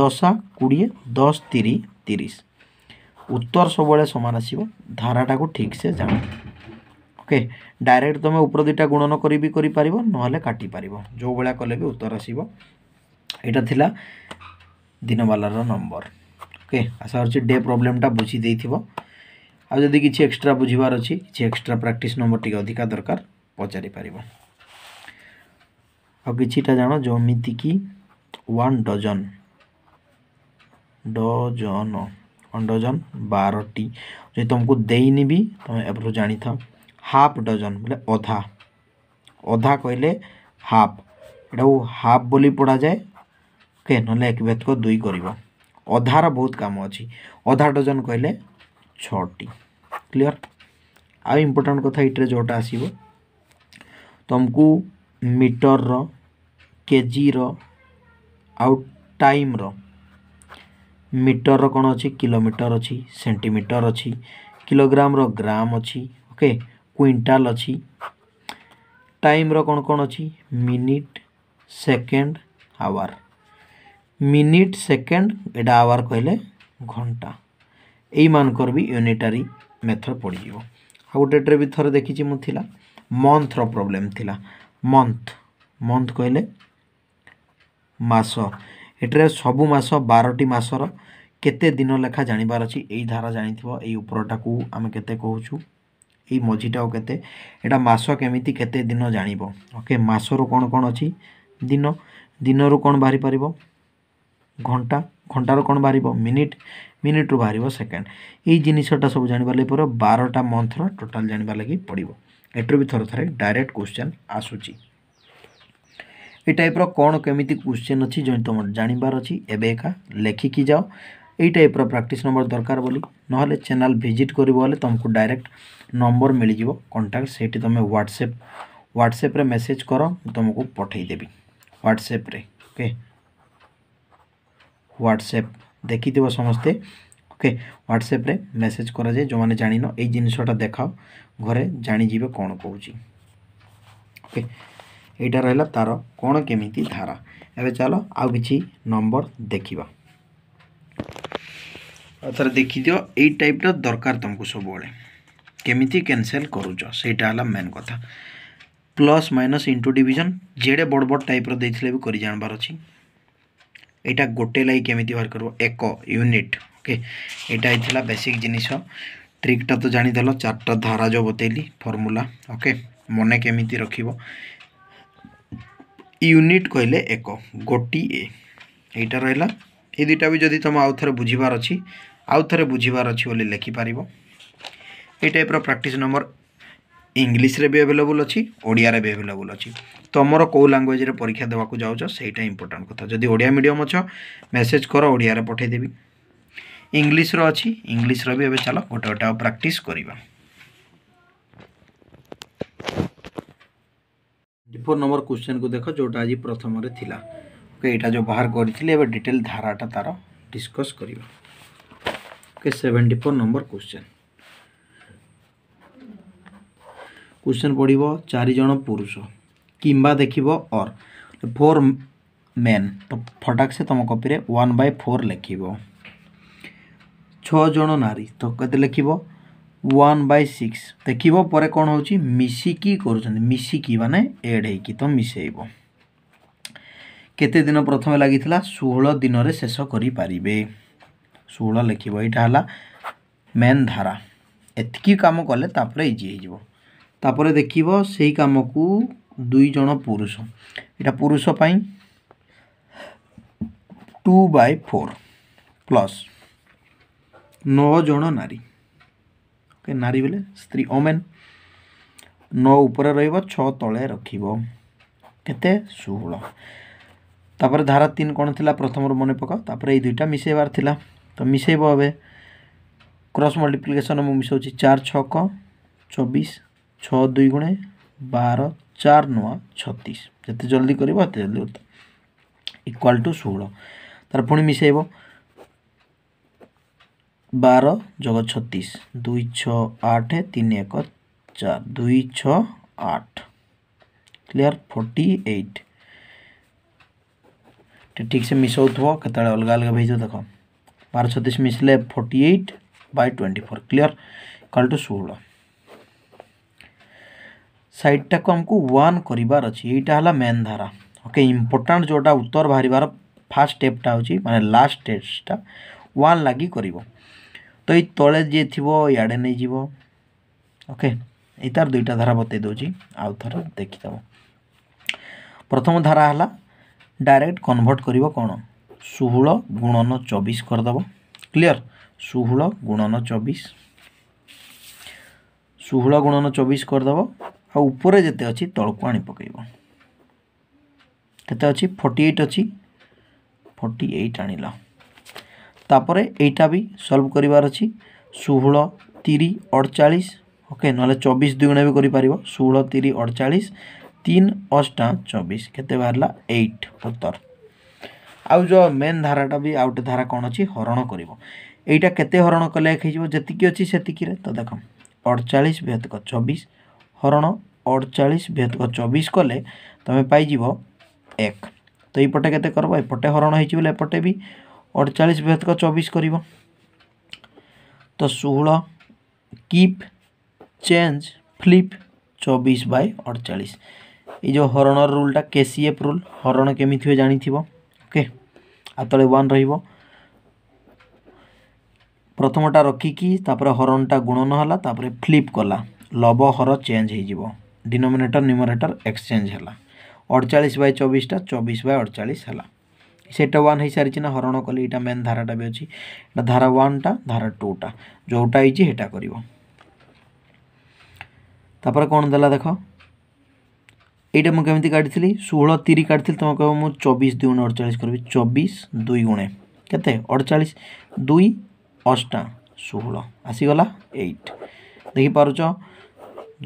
দশা কোড়িয়ে দশ তিরি তিরিশ উত্তর সবুলে সমান আসব ধারাটা ঠিকসে জাণ ওকে ডাইরেক্ট তুমি উপর দুইটা গুণন করি বি করিপার নহলে কাটিপার যেভাবে কলে বি উত্তর আসব এটা লা দিনবালার নম্বর ओके आशा कर डे प्रोब्लेमटा बुझीदे आदि किसी एक्सट्रा बुझार अच्छी किसी एक्सट्रा प्राक्ट नंबर टी अधिका दरकार पचारि पार जान जमीती कि one dozen dozen one dozen बारटी जो तुमको देनी भी तुम एपर जानी था हाफ डजन बोले अधा अधा कहले हाफ एटा हाफ बोली पढ़ा जाए ओके ना एक भेद को दुई कर ଅଧାର ବହୁତ କାମ ଅଛି ଅଧା ଡଜନ୍ କହିଲେ ଛଅଟି କ୍ଲିଅର୍ ଆଉ ଇମ୍ପୋର୍ଟାଣ୍ଟ କଥା ଏଇଟିରେ ଯେଉଁଟା ଆସିବ ତୁମକୁ ମିଟରର କେଜିର ଆଉ ଟାଇମ୍ର ମିଟରର କ'ଣ ଅଛି କିଲୋମିଟର ଅଛି ସେଣ୍ଟିମିଟର ଅଛି କିଲୋଗ୍ରାମର ଗ୍ରାମ ଅଛି ଓକେ କୁଇଣ୍ଟାଲ ଅଛି ଟାଇମ୍ର କ'ଣ କ'ଣ ଅଛି minute second hour minute second ଏଇଟା ଆୱାର କହିଲେ ଘଣ୍ଟା ଏଇମାନଙ୍କର ବି ୟୁନିଟାରୀ ମେଥଡ଼ ପଡ଼ିଯିବ ଆଉ ଗୋଟେରେ ବି ଥରେ ଦେଖିଛି ମୁଁ ଥିଲା ମନ୍ଥର ପ୍ରୋବ୍ଲେମ୍ ଥିଲା ମନ୍ଥ ମନ୍ଥ କହିଲେ ମାସ ଏଠାରେ ସବୁ ମାସ ବାରଟି ମାସର କେତେ ଦିନ ଲେଖା ଜାଣିବାର ଅଛି ଏଇ ଧାରା ଜାଣିଥିବ ଏଇ ଉପରଟାକୁ ଆମେ କେତେ କହୁଛୁ ଏଇ ମଝିଟାକୁ କେତେ ଏଇଟା ମାସ କେମିତି କେତେ ଦିନ ଜାଣିବ ଓକେ ମାସରୁ କ'ଣ କ'ଣ ଅଛି ଦିନ ଦିନରୁ କ'ଣ ବାହାରି ପାରିବ ঘন্টা ঘন্টার କ'ଣ ବାହାରିବ ମିନିଟ୍ ମିନିଟ୍ରୁ ବାହାରିବ ସେକେଣ୍ଡ ଏଇ ଜିନିଷଟା ସବୁ ଜାଣିବା ଲାଗି ପରେ ବାରଟା ମନ୍ଥର ଟୋଟାଲ୍ ଜାଣିବା ଲାଗି ପଡ଼ିବ ଏଠୁ ବି ଥରେ ଥରେ ଡାଇରେକ୍ଟ କ୍ୱେଶ୍ଚନ୍ ଆସୁଛି ଏ ଟାଇପ୍ର କ'ଣ କେମିତି କ୍ୱେଶ୍ଚନ୍ ଅଛି ଯେଉଁ ତୁମ ଜାଣିବାର ଅଛି ଏବେ ଏକା ଲେଖିକି ଯାଅ ଏଇ ଟାଇପ୍ର ପ୍ରାକ୍ଟିସ୍ ନମ୍ବର ଦରକାର ବୋଲି ନହେଲେ ଚ୍ୟାନେଲ୍ ଭିଜିଟ୍ କରିବ ହେଲେ ତୁମକୁ ଡାଇରେକ୍ଟ ନମ୍ବର ମିଳିଯିବ କଣ୍ଟାକ୍ଟ ସେଇଠି ତୁମେ ହ୍ୱାଟ୍ସଆପ୍ ହ୍ୱାଟ୍ସଆପ୍ରେ ମେସେଜ୍ କର ମୁଁ ତୁମକୁ ପଠାଇଦେବି ହ୍ୱାଟ୍ସଆପ୍ରେ ଓକେ হোয়াটସঅ্প ଦେଖିଥିବ ସମସ୍ତେ ଓକେ ହ୍ୱାଟ୍ସଆପ୍ରେ ମେସେଜ୍ କରାଯାଏ ଯେଉଁମାନେ ଜାଣିନ ଏଇ ଜିନିଷଟା ଦେଖାଅ ଘରେ ଜାଣିଯିବେ କ'ଣ କହୁଛି ଓକେ ଏଇଟା ରହିଲା ତା'ର କ'ଣ କେମିତି ଧାରା ଏବେ ଚାଲ ଆଉ କିଛି ନମ୍ବର ଦେଖିବା ଥରେ ଦେଖିଦିଅ ଏଇ ଟାଇପ୍ର ଦରକାର ତୁମକୁ ସବୁବେଳେ କେମିତି କ୍ୟାନସେଲ୍ କରୁଛ ସେଇଟା ହେଲା ମେନ୍ କଥା ପ୍ଲସ୍ ମାଇନସ୍ ଇଣ୍ଟୁ ଡିଭିଜନ୍ ଯେଡ଼େ ବଡ଼ ବଡ଼ ଟାଇପ୍ର ଦେଇଥିଲେ ବି କରି ଜାଣିବାର ଅଛି এটা ଗୋଟେ ଲାଗି କେମିତି ବାହାର କରିବ ଏକ ୟୁନିଟ୍ ଓକେ ଏଇଟା ହେଇଥିଲା ବେସିକ୍ ଜିନିଷ ଟ୍ରିକ୍ଟା ତ ଜାଣିଦେଲ ଚାରିଟା ଧାରା ଯେଉଁ ବତେଇଲି ଫର୍ମୁଲା ଓକେ ମନେ କେମିତି ରଖିବ ୟୁନିଟ୍ କହିଲେ ଏକ ଗୋଟିଏ ଏଇଟା ରହିଲା ଏ ଦୁଇଟା ବି ଯଦି ତୁମ ଆଉ ଥରେ ବୁଝିବାର ଅଛି ଆଉ ଥରେ ବୁଝିବାର ଅଛି ବୋଲି ଲେଖିପାରିବ এই টাইপর প্রাকটিস নম্বর ଇଂଲିଶରେ ବି ଆଭେଲେବୁଲ୍ ଅଛି ଓଡ଼ିଆରେ ବି ଆଭେଲେବୁଲ୍ ଅଛି ତୁମର କେଉଁ ଲାଙ୍ଗୁଏଜ୍ରେ ପରୀକ୍ଷା ଦେବାକୁ ଯାଉଛ ସେଇଟା ଇମ୍ପୋର୍ଟାଣ୍ଟ କଥା ଯଦି ଓଡ଼ିଆ ମିଡ଼ିୟମ୍ ଅଛ ମେସେଜ୍ କର ଓଡ଼ିଆରେ ପଠାଇଦେବି ଇଂଲିଶର ଅଛି ଇଂଲିଶର ବି ଏବେ ଚାଲ ଗୋଟେ ଗୋଟେ ଆଉ ପ୍ରାକ୍ଟିସ୍ କରିବା ଫୋର୍ ନମ୍ବର କ୍ୱେଶ୍ଚନ୍କୁ ଦେଖ ଯେଉଁଟା ଆଜି ପ୍ରଥମରେ ଥିଲା ଓକେ ଏଇଟା ଯେଉଁ ବାହାର କରିଥିଲି ଏବେ ଡିଟେଲ୍ ଧାରାଟା ତା'ର ଡିସ୍କସ୍ କରିବା okay seventy four number question question पड़ो चारिजण पुरुष किंबा देख और फोर मेन तो फटाक से तुम कपि में वन बै फोर लिख छज नारी तो कैसे लिख वन बै सिक्स देख कौन हो मिसिकी करसिकी मान एड हो तो मिसेब केते दिन प्रथम लगी षोह दिन में शेष करें षोह लिखा है मेन धारा एतकी कम कले इजी हो ତାପରେ ଦେଖିବ ସେଇ କାମକୁ ଦୁଇ ଜଣ ପୁରୁଷ ଏଇଟା ପୁରୁଷ ପାଇଁ ଟୁ ବାଇ ଫୋର୍ ପ୍ଲସ୍ ନଅ ଜଣ ନାରୀ ଓକେ ନାରୀ ବୋଲେ ସ୍ତ୍ରୀ ଓମେନ୍ ନଅ ଉପରେ ରହିବ ଛଅ ତଳେ ରଖିବ କେତେ ଷୋହଳ ତାପରେ ଧାରା ତିନି କ'ଣ ଥିଲା ପ୍ରଥମରୁ ମନେ ପକାଅ ତାପରେ ଏଇ ଦୁଇଟା ମିଶାଇବାର ଥିଲା ତ ମିଶାଇବ ଏବେ କ୍ରସ୍ ମଲ୍ଟିପ୍ଲିକେସନ୍ ମୁଁ ମିଶାଉଛି ଚାରି ଛକ ଚବିଶ ଛଅ ଦୁଇ ଗୁଣେ ବାର ଚାରି ନୂଆ ଛତିଶ ଯେତେ ଜଲ୍ଦି କରିବ ସେତେ ଜଲ୍ଦି ଇକ୍ୱାଲ୍ ଟୁ ଷୋହଳ ତାର ପୁଣି ମିଶାଇବ ବାର ଯୋଗ ଛତିଶ ଦୁଇ ଛଅ ଆଠ ତିନି ଏକ ଚାରି ଦୁଇ ଛଅ ଆଠ କ୍ଲିୟର୍ ଫର୍ଟି ଏଇଟ୍ ଟିକେ ଠିକ୍ସେ ମିଶାଉଥିବ କେତେବେଳେ ଅଲଗା ଅଲଗା ହେଇଯିବ ଦେଖ ବାର ଛତିଶ ମିଶିଲେ forty eight by twenty four clear equal to ଷୋହଳ ସାଇଡ଼୍ଟାକୁ ଆମକୁ ୱାନ୍ କରିବାର ଅଛି ଏଇଟା ହେଲା ମେନ୍ ଧାରା ଓକେ ଇମ୍ପୋର୍ଟାଣ୍ଟ ଯେଉଁଟା ଉତ୍ତର ବାହାରିବାର ଫାର୍ଷ୍ଟ ଷ୍ଟେପ୍ଟା ହେଉଛି ମାନେ ଲାଷ୍ଟ ଷ୍ଟେପ୍ସଟା ୱାନ୍ ଲାଗି କରିବ ତ ଏଇ ତଳେ ଯିଏ ଥିବ ଇଆଡ଼େ ନେଇଯିବ ଓକେ ଏଇ ତା'ର ଦୁଇଟା ଧାରା ବତେଇ ଦେଉଛି ଆଉ ଥରେ ଦେଖିଦେବ ପ୍ରଥମ ଧାରା ହେଲା ଡାଇରେକ୍ଟ କନଭର୍ଟ କରିବ କ'ଣ ଷୋହଳ ଗୁଣନ ଚବିଶ କରିଦେବ କ୍ଲିଅର ଷୋହଳ ଗୁଣନ ଚବିଶ ଷୋହଳ ଗୁଣନ ଚବିଶ କରିଦେବ ଆଉ ଉପରେ ଯେତେ ଅଛି ତଳକୁ ଆଣି ପକାଇବ କେତେ ଅଛି ଫର୍ଟି ଏଇଟ୍ ଅଛି ଫର୍ଟି ଏଇଟ୍ ଆଣିଲ ତାପରେ ଏଇଟା ବି ସଲ୍ଭ କରିବାର ଅଛି ଷୋହଳ ତିରି ଅଡ଼ଚାଳିଶ ଓକେ ନହେଲେ ଚବିଶ ଦୁଇଗୁଣା ବି କରିପାରିବ ଷୋହଳ ତିରି ଅଡ଼ଚାଳିଶ ତିନି ଅଷ୍ଟା ଚବିଶ କେତେ ବାହାରିଲା ଏଇଟ୍ ଉତ୍ତର ଆଉ ଯେଉଁ ମେନ୍ ଧାରାଟା ବି ଆଉ ଗୋଟେ ଧାରା କ'ଣ ଅଛି ହରଣ କରିବ এইটা কেতে হরণ কলে এক হয়ে যেত অতিকি অছি সেতিকি তো দেখ অড়চাশ বিহতক চবিশ হরণ ଅଡ଼ଚାଳିଶ ବିହତକ ଚବିଶ କଲେ ତୁମେ ପାଇଯିବ ଏକ ତ ଏଇପଟେ କେତେ କରିବ ଏପଟେ ହରଣ ହେଇଛି ବୋଲେ ଏପଟେ ବି ଅଡ଼ଚାଳିଶ ବିହତକ ଚବିଶ କରିବ ତ ଷୋହଳ କିପ୍ ଚେଞ୍ଜ ଫ୍ଲିପ୍ ଚବିଶ ବାଇ ଅଡ଼ଚାଳିଶ ଏଇ ଯେଉଁ ହରଣର ରୁଲ୍ଟା କେ ସି ଏଫ୍ ରୁଲ୍ ହରଣ କେମିତି ହୁଏ ଜାଣିଥିବ ଓକେ ଆଉ ତଳେ ୱାନ୍ ରହିବ ପ୍ରଥମଟା ରଖିକି ତାପରେ ହରଣଟା ଗୁଣନ ହେଲା ତାପରେ ଫ୍ଲିପ୍ କଲା ଲବ ହର ଚେଞ୍ଜ ହେଇଯିବ डिनोमिनेटर न्यूमरेटर एक्सचेंज है ଅଡ଼ଚାଳିଶ ବାଇ ଚବିଶଟା ଚବିଶ ବାଇ ଅଡ଼ଚାଳିଶ ହେଲା ସେଇଟା ୱାନ୍ ହେଇସାରିଛି ନା ହରଣ କଲି ଏଇଟା ମେନ୍ ଧାରାଟା ବି ଅଛି ଏଇଟା ଧାରା ୱାନ୍ଟା ଧାରା ଟୁଟା ଯେଉଁଟା ହେଇଛି ସେଇଟା କରିବ ତାପରେ କ'ଣ ଦେଲା ଦେଖ ଏଇଟା ମୁଁ କେମିତି କାଟିଥିଲି ଷୋହଳ ତିରି କାଟିଥିଲି ତୁମେ କହିବ ମୁଁ ଚବିଶ ଦୁଇ ଗୁଣେ ଅଡ଼ଚାଳିଶ କରିବି ଚବିଶ ଦୁଇ ଗୁଣେ କେତେ ଅଡ଼ଚାଳିଶ ଦୁଇ ଅଷ୍ଟା ଷୋହଳ ଆସିଗଲା ଏଇଟ୍ ଦେଖିପାରୁଛ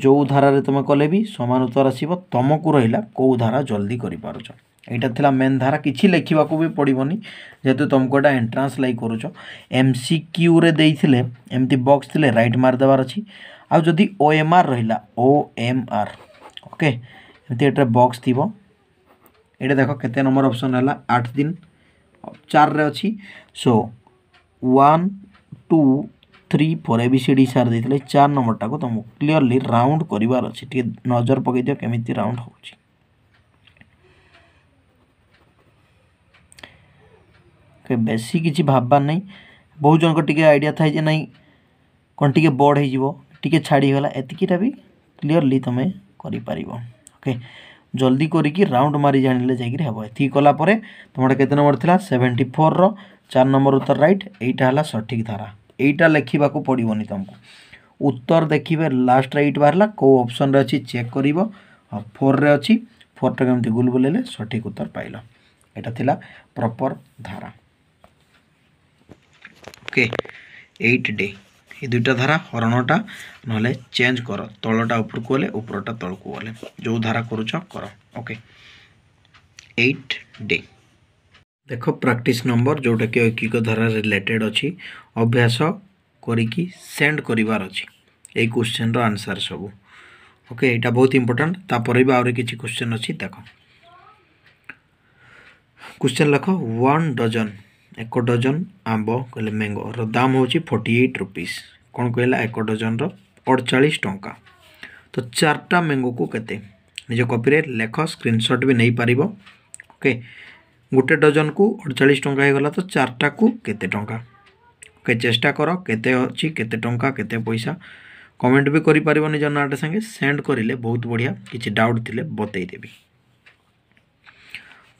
ଯେଉଁ ଧାରାରେ ତୁମେ କଲେ ବି ସମାନ ଉତ୍ତର ଆସିବ ତୁମକୁ ରହିଲା କେଉଁ ଧାରା ଜଲ୍ଦି କରିପାରୁଛ ଏଇଟା ଥିଲା ମେନ୍ ଧାରା କିଛି ଲେଖିବାକୁ ବି ପଡ଼ିବନି ଯେହେତୁ ତୁମକୁ ଏଇଟା ଏଣ୍ଟ୍ରାନ୍ସ ଲାଗି କରୁଛ ଏମ୍ ସି କ୍ୟୁରେ ଦେଇଥିଲେ ଏମିତି ବକ୍ସ ଥିଲେ ରାଇଟ୍ ମାରିଦେବାର ଅଛି ଆଉ ଯଦି ଓ ଏମ୍ ଆର୍ ରହିଲା ଓ ଏମ୍ ଆର୍ ଓକେ ଏମିତି ଏଠାରେ ବକ୍ସ ଥିବ ଏଇଟା ଦେଖ କେତେ ନମ୍ବର ଅପସନ୍ ହେଲା ଆଠ ଦିନ ଚାରରେ ଅଛି so one two three four A C सार देते चार नंबर टाक तुम क्लीअरली राउंड करार अच्छे नजर पकई दि कमी राउंड हो बेस किसी भावार नहीं बहुत जन आईडिया था ना कौन टे बढ़े छाड़गला एतकटा भी तुम तुम्हें करके जल्दी करी राउंड मारी जान ले जाती कलापर तुम्हारा केत नंबर थी सेवेन्टी फोर रार नंबर उत्तर रईट यहीटा है सठिक धारा এইটা ଲେଖିବାକୁ ପଡ଼ିବନି ତୁମକୁ ଉତ୍ତର ଦେଖିବେ ଲାଷ୍ଟ ରାଇଟ୍ ବାହାରିଲା କେଉଁ ଅପସନ୍ରେ ଅଛି ଚେକ୍ କରିବ ହଁ ଫୋର୍ରେ ଅଛି ଫୋର୍ଟା କେମିତି ଗୁଲ ବୁଲେଇଲେ ସଠିକ୍ ଉତ୍ତର ପାଇଲ ଏଇଟା ଥିଲା ପ୍ରପର୍ ଧାରା ଓକେ ଏଇଟ୍ ଡେ এই দুইটা ধারা হরণটা নহলে চেঞ্জ কর তলটা উপরকু গেলে উপরটা তলকু গেলে যে ধারা করুছ কর ওকে এইট ডে দেখ প্রাকটিস নম্বর যেটা কি ঐকিক ধারা রিলেটেড অছি अभ्यास करी से क्वेश्चन रनसर सब ओके यहाँ बहुत इम्पोर्टाट तापर भी आई क्वेश्चन अच्छी देख क्वेश्चन लख वन डजन एक डजन आंब कह मैंगो राम हो फोर्टी एट रुपीज कौन कहला एक डजन रड़चाश टाँचा तो चार्टा मैंगो को कते निज कपी लेख स्क्रीनसट भी नहीं पार ओके गोटे डजन को अड़चाश टाँग हो गला तो चार्टा को कते टाँचा ओके चेष्टा कर केत टा के पैसा कमेंट भी करपर निज नाट सागे सेंड करें बहुत बढ़िया किसी डाउट थी बतईदेवि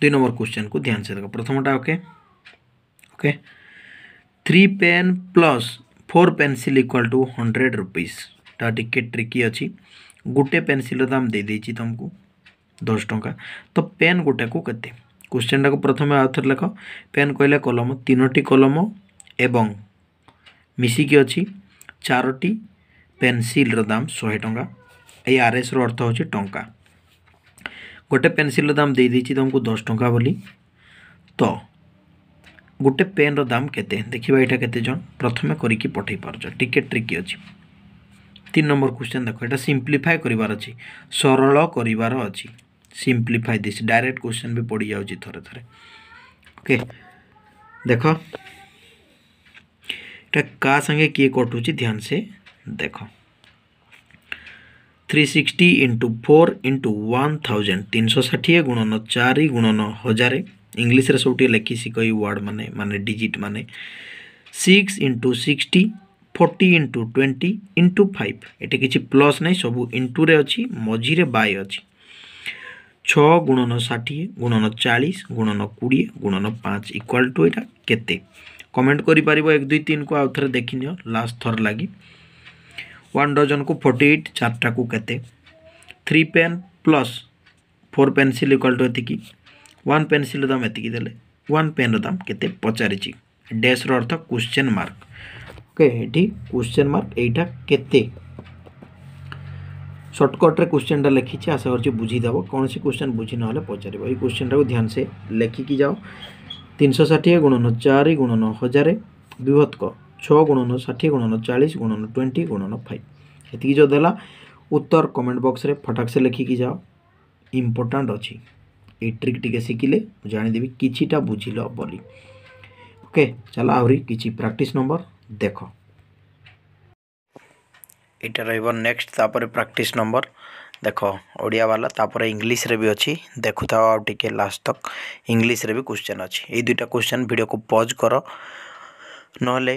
दुई नंबर क्वेश्चन को ध्यान से देख प्रथमटा okay okay three pen plus four pencil equal to hundred rupees टे ट्रिकी अच्छी गोटे पेनसिल दाम दे तुमको दस टाँचा तो पेन गोटे को कते क्वेश्चन टाक प्रथम आउ थ पेन कहला कलम तीनोटी कलम एवं ମିଶିକି ଅଛି ଚାରୋଟି ପେନସିଲ୍ର ଦାମ ଶହେ ଟଙ୍କା ଏଇ ଆର୍ଏସ୍ର ଅର୍ଥ ହେଉଛି ଟଙ୍କା ଗୋଟେ ପେନସିଲ୍ର ଦାମ ଦେଇଦେଇଛି ତୁମକୁ ଦଶ ଟଙ୍କା ବୋଲି ତ ଗୋଟେ ପେନ୍ର ଦାମ କେତେ ଦେଖିବା ଏଇଟା କେତେ ଜଣ ପ୍ରଥମେ କରିକି ପଠାଇ ପାରୁଛ ଟିକେ ଟ୍ରିକି ଅଛି ତିନି ନମ୍ବର କ୍ୱେଶ୍ଚନ୍ ଦେଖ ଏଇଟା ସିମ୍ପ୍ଲିଫାଏ କରିବାର ଅଛି ସରଳ କରିବାର ଅଛି ସିମ୍ପ୍ଲିଫାଏ ଦିସ୍ ଡାଇରେକ୍ଟ କ୍ୱେଶ୍ଚନ୍ ବି ପଡ଼ିଯାଉଛି ଥରେ ଥରେ ଓକେ ଦେଖ ଏଟା କା ସାଙ୍ଗେ କିଏ କଟୁଛି ଧ୍ୟାନସେ ଦେଖ three sixty into four into one thousand ତିନିଶହ ଷାଠିଏ ଗୁଣନ ଚାରି ଗୁଣନ ହଜାରେ ଇଂଲିଶରେ ସବୁ ଟିକେ ଲେଖି ଶିଖି ୱାର୍ଡ଼ ମାନେ ମାନେ ଡିଜିଟ୍ ମାନେ six into sixty forty into twenty into five ଏଠି କିଛି ପ୍ଲସ୍ ନାହିଁ ସବୁ ଇଣ୍ଟୁରେ ଅଛି ମଝିରେ ବାଏ ଅଛି ଛଅ ଗୁଣନ ଷାଠିଏ ଗୁଣନ ଚାଳିଶ ଗୁଣନ କୋଡ଼ିଏ ଗୁଣନ ପାଞ୍ଚ ଇକ୍ୱାଲ୍ ଟୁ ଏଇଟା କେତେ कमेंट कर एक दुई तीन को आउ थ देखनी लास्ट थर लगी वन डजन को फोर्टी एट चार्टा को three pen plus four pencil equal to ये वन पेनसिल दाम ये देने वन पेन राम के पचार डेस्र अर्थ क्वेश्चन मार्क ओके ये क्वेश्चन मार्क यहाँ के सर्टकट्रे क्वेश्चनटा लिखी आशा कर बुझीदेव कौन से क्वेश्चन बुझी ना पचार ये क्वेश्चन क्वेश्चनटा ध्यान से लिखिकी जाओ ତିନିଶହ ଷାଠିଏ ଗୁଣନ ଚାରି ଗୁଣନ ହଜାରେ ବୃହତ୍ କ ଛଅ ଗୁଣନ ଷାଠିଏ ଗୁଣନ ଚାଳିଶ ଗୁଣନ ଟ୍ୱେଣ୍ଟି ଗୁଣନ ଫାଇଭ୍ ଏତିକି ଯେଉଁ ଦେଲା ଉତ୍ତର କମେଣ୍ଟ ବକ୍ସରେ ଫଟାକ୍ସେ ଲେଖିକି ଯାଅ ଇମ୍ପୋର୍ଟାଣ୍ଟ ଅଛି ଏଇ ଟ୍ରିକ୍ ଟିକେ ଶିଖିଲେ ମୁଁ ଜାଣିଦେବି କିଛିଟା ବୁଝିଲ ବୋଲି ଓକେ ଚାଲ ଆହୁରି କିଛି ପ୍ରାକ୍ଟିସ୍ ନମ୍ବର ଦେଖ ଏଇଟା ରହିବ ନେକ୍ସଟ ତାପରେ ପ୍ରାକ୍ଟିସ୍ ନମ୍ବର ଦେଖ ଓଡ଼ିଆବାଲା ତାପରେ ଇଂଲିଶରେ ବି ଅଛି ଦେଖୁଥାଅ ଆଉ ଟିକେ ଲାଷ୍ଟ ତକ୍ ଇଂଲିଶରେ ବି କ୍ୱେଶ୍ଚନ୍ ଅଛି ଏଇ ଦୁଇଟା କ୍ୱେଶ୍ଚନ୍ ଭିଡ଼ିଓକୁ ପଜ୍ କର ନହେଲେ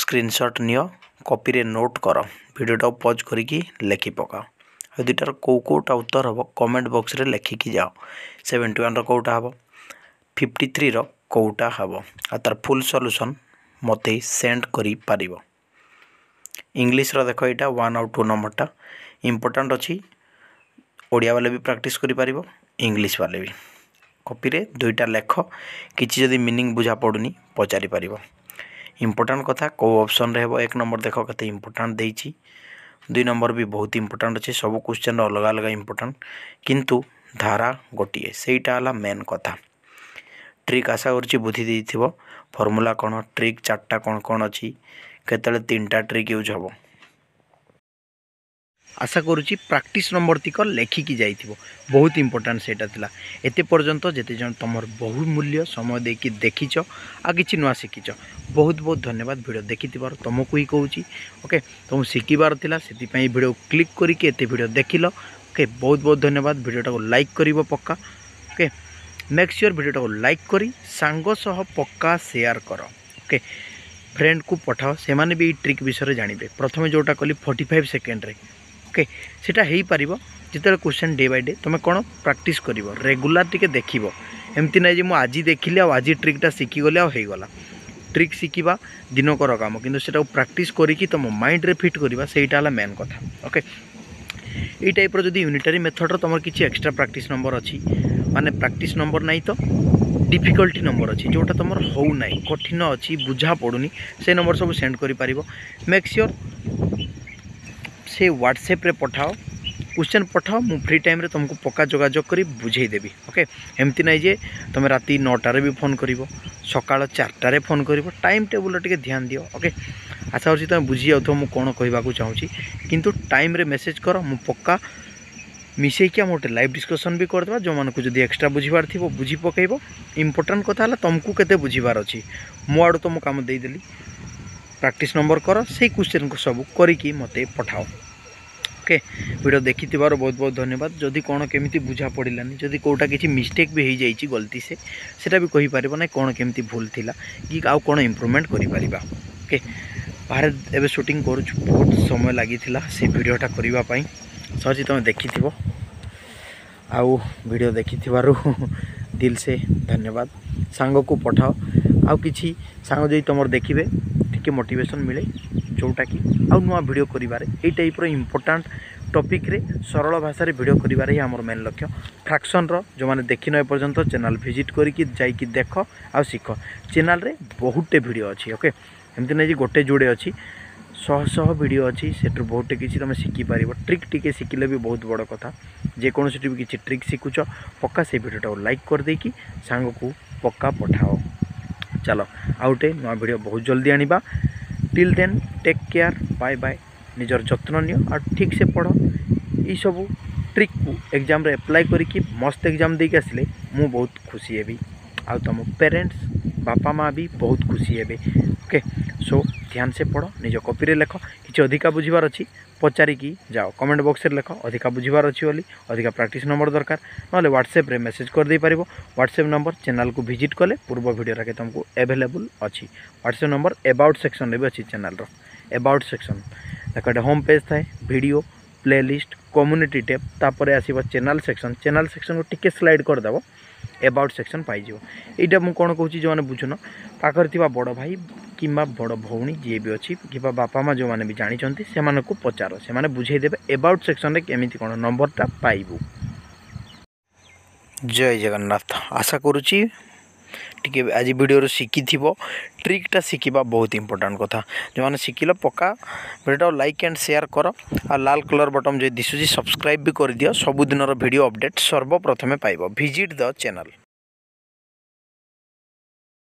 ସ୍କ୍ରିନ୍ସଟ୍ ନିଅ କପିରେ ନୋଟ୍ କର ଭିଡ଼ିଓଟାକୁ ପଜ୍ କରିକି ଲେଖି ପକାଅ ଏ ଦୁଇଟାର କେଉଁ କେଉଁଟା ଉତ୍ତର ହେବ କମେଣ୍ଟ ବକ୍ସରେ ଲେଖିକି ଯାଅ ସେଭେଣ୍ଟି ୱାନ୍ର କେଉଁଟା ହେବ ଫିଫ୍ଟି ଥ୍ରୀର କେଉଁଟା ହେବ ଆଉ ତା'ର ଫୁଲ୍ ସଲ୍ୟୁସନ୍ ମୋତେ ସେଣ୍ଡ କରିପାରିବ ଇଂଲିଶର ଦେଖ ଏଇଟା ୱାନ୍ ଆଉ ଟୁ ନମ୍ବରଟା ଇମ୍ପୋର୍ଟାଣ୍ଟ ଅଛି ଓଡ଼ିଆ ବାଲେ ବି ପ୍ରାକ୍ଟିସ୍ କରିପାରିବ ଇଂଲିଶ ବାଲେ ବି କପିରେ ଦୁଇଟା ଲେଖ କିଛି ଯଦି ମିନିଂ ବୁଝା ପଡ଼ୁନି ପଚାରିପାରିବ ଇମ୍ପୋର୍ଟାଣ୍ଟ କଥା କେଉଁ ଅପସନରେ ହେବ ଏକ ନମ୍ବର ଦେଖ କେତେ ଇମ୍ପୋର୍ଟାଣ୍ଟ ଦେଇଛି ଦୁଇ ନମ୍ବର ବି ବହୁତ ଇମ୍ପୋର୍ଟାଣ୍ଟ ଅଛି ସବୁ କ୍ୱେଶ୍ଚନର ଅଲଗା ଅଲଗା ଇମ୍ପୋର୍ଟାଣ୍ଟ କିନ୍ତୁ ଧାରା ଗୋଟିଏ ସେଇଟା ହେଲା ମେନ୍ କଥା ଟ୍ରିକ୍ ଆଶା କରୁଛି ବୁଝି ଦେଇଥିବ ଫର୍ମୁଲା କ'ଣ ଟ୍ରିକ୍ ଚାରିଟା କ'ଣ କ'ଣ ଅଛି କେତେବେଳେ ତିନିଟା ଟ୍ରିକ୍ ୟୁଜ୍ ହେବ আশা করুছি প্রাকটিস নম্বরটিক লেখিকি যাই বহুত ইম্পর্টাট সেইটা লা এতে পর্যন্ত যেতেজন তোমার বহু মূল্য সময় দিয়ে দেখিছ আর কিছু নূয়া শিখিছ বহুত বহুত ধন্যবাদ ভিডিও দেখিবার তোমাকে হি কৌছি ওকে তুমি শিখিবার লা সেপাই ভিডিও ক্লিক করিকি এতে ভিডিও দেখিল ওকে বহুত বহুত ধন্যবাদ ভিডিওটা লাইক করব পক্কা ওকে মেক সিওর ভিডিওটা লাইক করি সাঙ্গ সহ পক্কা সেয়ার কর ওকে ফ্রেন্ড কু পঠাও সেমানে বি এই ট্রিক বিষয়ে জাঁবে প্রথমে যেটা কলি ফর্টি ফাইভ সেকেন্ডরে ଓକେ ସେଇଟା ହେଇପାରିବ ଯେତେବେଳେ କ୍ୱେଶ୍ଚନ୍ ଡେ ବାଇ ଡେ ତୁମେ କ'ଣ ପ୍ରାକ୍ଟିସ୍ କରିବ ରେଗୁଲାର୍ ଟିକେ ଦେଖିବ ଏମିତି ନାହିଁ ଯେ ମୁଁ ଆଜି ଦେଖିଲି ଆଉ ଆଜି ଟ୍ରିକ୍ଟା ଶିଖିଗଲି ଆଉ ହେଇଗଲା ଟ୍ରିକ୍ ଶିଖିବା ଦିନକର କାମ କିନ୍ତୁ ସେଟାକୁ ପ୍ରାକ୍ଟିସ୍ କରିକି ତୁମ ମାଇଣ୍ଡରେ ଫିଟ୍ କରିବା ସେଇଟା ହେଲା ମେନ୍ କଥା ଓକେ এই টাইপর যদি ইউনিটারি মেথডর তোমার কিছু এক্সট্রা প্রাকটিস নম্বর অছি মানে প্রাকটিস নম্বর নাই তো ডিফিকল্টি নম্বর অছি যেটা তোমার হও নাই কঠিন অছি বুঝা পড়ুনি সেই নম্বর সব সেন্ড করে পারিব মেক সিওর से ହ୍ୱାଟ୍ସଆପ୍ରେ ପଠାଅ क्वेश्चन पठाओ मु फ्री टाइम रे तुमको पक्का जोजोग कर बुझेदेवी ओके एमती ना जे तुम राति नौटे भी फोन कर सका चारटे फोन कर टाइम टेबुल टे ध्यान दियो ओके आशा हो तुम बुझी जाऊ मुझे कौन कह चाहूँ कितु टाइम मेसेज कर मु पक्का मिसेक आम गोटे लाइव डिस्कसन भी करदे जो मानक जब एक्सट्रा बुझार थी बुझी पकईब इम्पोर्टां कथा तुमको के बुझार अच्छी मो आड़ तुम कम देदेली प्राक्ट नंबर कर सही क्वेश्चन को सब करके मत पठाओ ओके भिडियो देखि बहुत बहुत धन्यवाद जदि कौन केमी बुझा पड़ानी जदि कौटा किसी मिस्टेक भी हो जाइए गलती से सेटा भी कहीपर ना कौन केमी भूल था कि आउ कौन इम्प्रुवमेंट करके बाहर एवं सुटिंग कर बहुत समय लगी से भिडटा करने सहज तुम देखि आउ भिड देखि दिल से धन्यवाद सांग को पठाओ आउ कि सांग जी तुम देखिए ଟିକେ ମୋଟିଭେସନ୍ ମିଳେ ଯେଉଁଟାକି ଆଉ ନୂଆ ଭିଡ଼ିଓ କରିବାରେ ଏଇ ଟାଇପ୍ର ଇମ୍ପୋର୍ଟାଣ୍ଟ ଟପିକ୍ରେ ସରଳ ଭାଷାରେ ଭିଡ଼ିଓ କରିବାରେ ହିଁ ଆମର ମେନ୍ ଲକ୍ଷ୍ୟ ଫ୍ରାକ୍ସନ୍ର ଯେଉଁମାନେ ଦେଖିନ ଏପର୍ଯ୍ୟନ୍ତ ଚ୍ୟାନେଲ୍ ଭିଜିଟ୍ କରିକି ଯାଇକି ଦେଖ ଆଉ ଶିଖ ଚ୍ୟାନେଲ୍ରେ ବହୁତଟେ ଭିଡ଼ିଓ ଅଛି ଓକେ ଏମିତି ନାହିଁ ଯେ ଗୋଟେ ଯୋଡ଼େ ଅଛି ଶହ ଶହ ଭିଡ଼ିଓ ଅଛି ସେଠୁ ବହୁତ କିଛି ତୁମେ ଶିଖିପାରିବ ଟ୍ରିକ୍ ଟିକେ ଶିଖିଲେ ବି ବହୁତ ବଡ଼ କଥା ଯେକୌଣସିଠି ବି କିଛି ଟ୍ରିକ୍ ଶିଖୁଛ ପକ୍କା ସେଇ ଭିଡ଼ିଓଟାକୁ ଲାଇକ୍ କରିଦେଇକି ସାଙ୍ଗକୁ ପକ୍କା ପଠାଅ ଚାଲ ଆଉ ଗୋଟେ ନୂଆ ଭିଡ଼ିଓ ବହୁତ ଜଲ୍ଦି ଆଣିବା till then take care bye bye ନିଜର ଯତ୍ନ ନିଅ ଆଉ ଠିକ୍ସେ ପଢ଼ ଏଇସବୁ ଟ୍ରିକ୍କୁ ଏକ୍ଜାମ୍ରେ ଆପ୍ଲାଏ କରିକି ମସ୍ତ ଏକ୍ଜାମ୍ ଦେଇକି ଆସିଲେ ମୁଁ ବହୁତ ଖୁସି ହେବି ଆଉ ତୁମ ପେରେଣ୍ଟସ୍ ବାପା ମାଆ ବି ବହୁତ ଖୁସି ହେବେ ଓକେ ସୋ ଧ୍ୟାନସେ ପଢ଼ ନିଜ କପିରେ ଲେଖ କିଛି ଅଧିକା ବୁଝିବାର ଅଛି ପଚାରିକି ଯାଅ କମେଣ୍ଟ ବକ୍ସରେ ଲେଖ ଅଧିକା ବୁଝିବାର ଅଛି ବୋଲି ଅଧିକା ପ୍ରାକ୍ଟିସ୍ ନମ୍ବର ଦରକାର ନହେଲେ ହ୍ୱାଟ୍ସଆପ୍ରେ ମେସେଜ୍ କରିଦେଇପାରିବ ହ୍ୱାଟ୍ସଆପ୍ ନମ୍ବର ଚ୍ୟାନେଲ୍କୁ ଭିଜିଟ୍ କଲେ ପୂର୍ବ ଭିଡ଼ିଓରେ ଆଗେ ତୁମକୁ ଆଭେଲେବୁଲ୍ ଅଛି ହ୍ୱାଟ୍ସଆପ୍ ନମ୍ବର ଏବାଉଟ୍ ସେକ୍ସନ୍ରେ ବି ଅଛି ଚ୍ୟାନେଲ୍ର ଏବାଉଟ୍ ସେକ୍ସନ୍ ଦେଖ ଏଇଟା ହୋମ୍ ପେଜ୍ ଥାଏ ଭିଡ଼ିଓ ପ୍ଲେଲିଷ୍ଟ କମ୍ୟୁନିଟି ଟ୍ୟାବ୍ ତାପରେ ଆସିବ ଚ୍ୟାନେଲ୍ ସେକ୍ସନ୍ ଚ୍ୟାନେଲ୍ ସେକ୍ସନ୍କୁ ଟିକେ ସ୍ଲାଇଡ଼୍ କରିଦେବ ଏବାଉଟ୍ ସେକ୍ସନ୍ ପାଇଯିବ ଏଇଟା ମୁଁ କ'ଣ କହୁଛି ଯେଉଁମାନେ ବୁଝୁନ ପାଖରେ ଥିବା ବଡ଼ ଭାଇ কিংবা বড় ভৌণী যিয়ে বি অছি কিংবা বাপা মা যে বি জাঁচান সে পচার সে বুঝাই দেবে এবাউট সেকশনরে কেমিতি কোণ নম্বরটা পাইবু জয় জগন্নাথ আশা করুছি টিকে আজ ভিডিওর শিখিথিব ট্রিকটা শিখিবা বহুত ইম্পর্টাট কথা যে শিখিল পকা ভিডিওটা লাইক আন্ড সেয়ার কর আর লাল কলর বটন যদি দিশুছি সবসক্রাইব বি করে দিও সবুদিনর ভিডিও অপডেট সর্বপ্রথমে পাইব ভিজিট দ চ্যানেল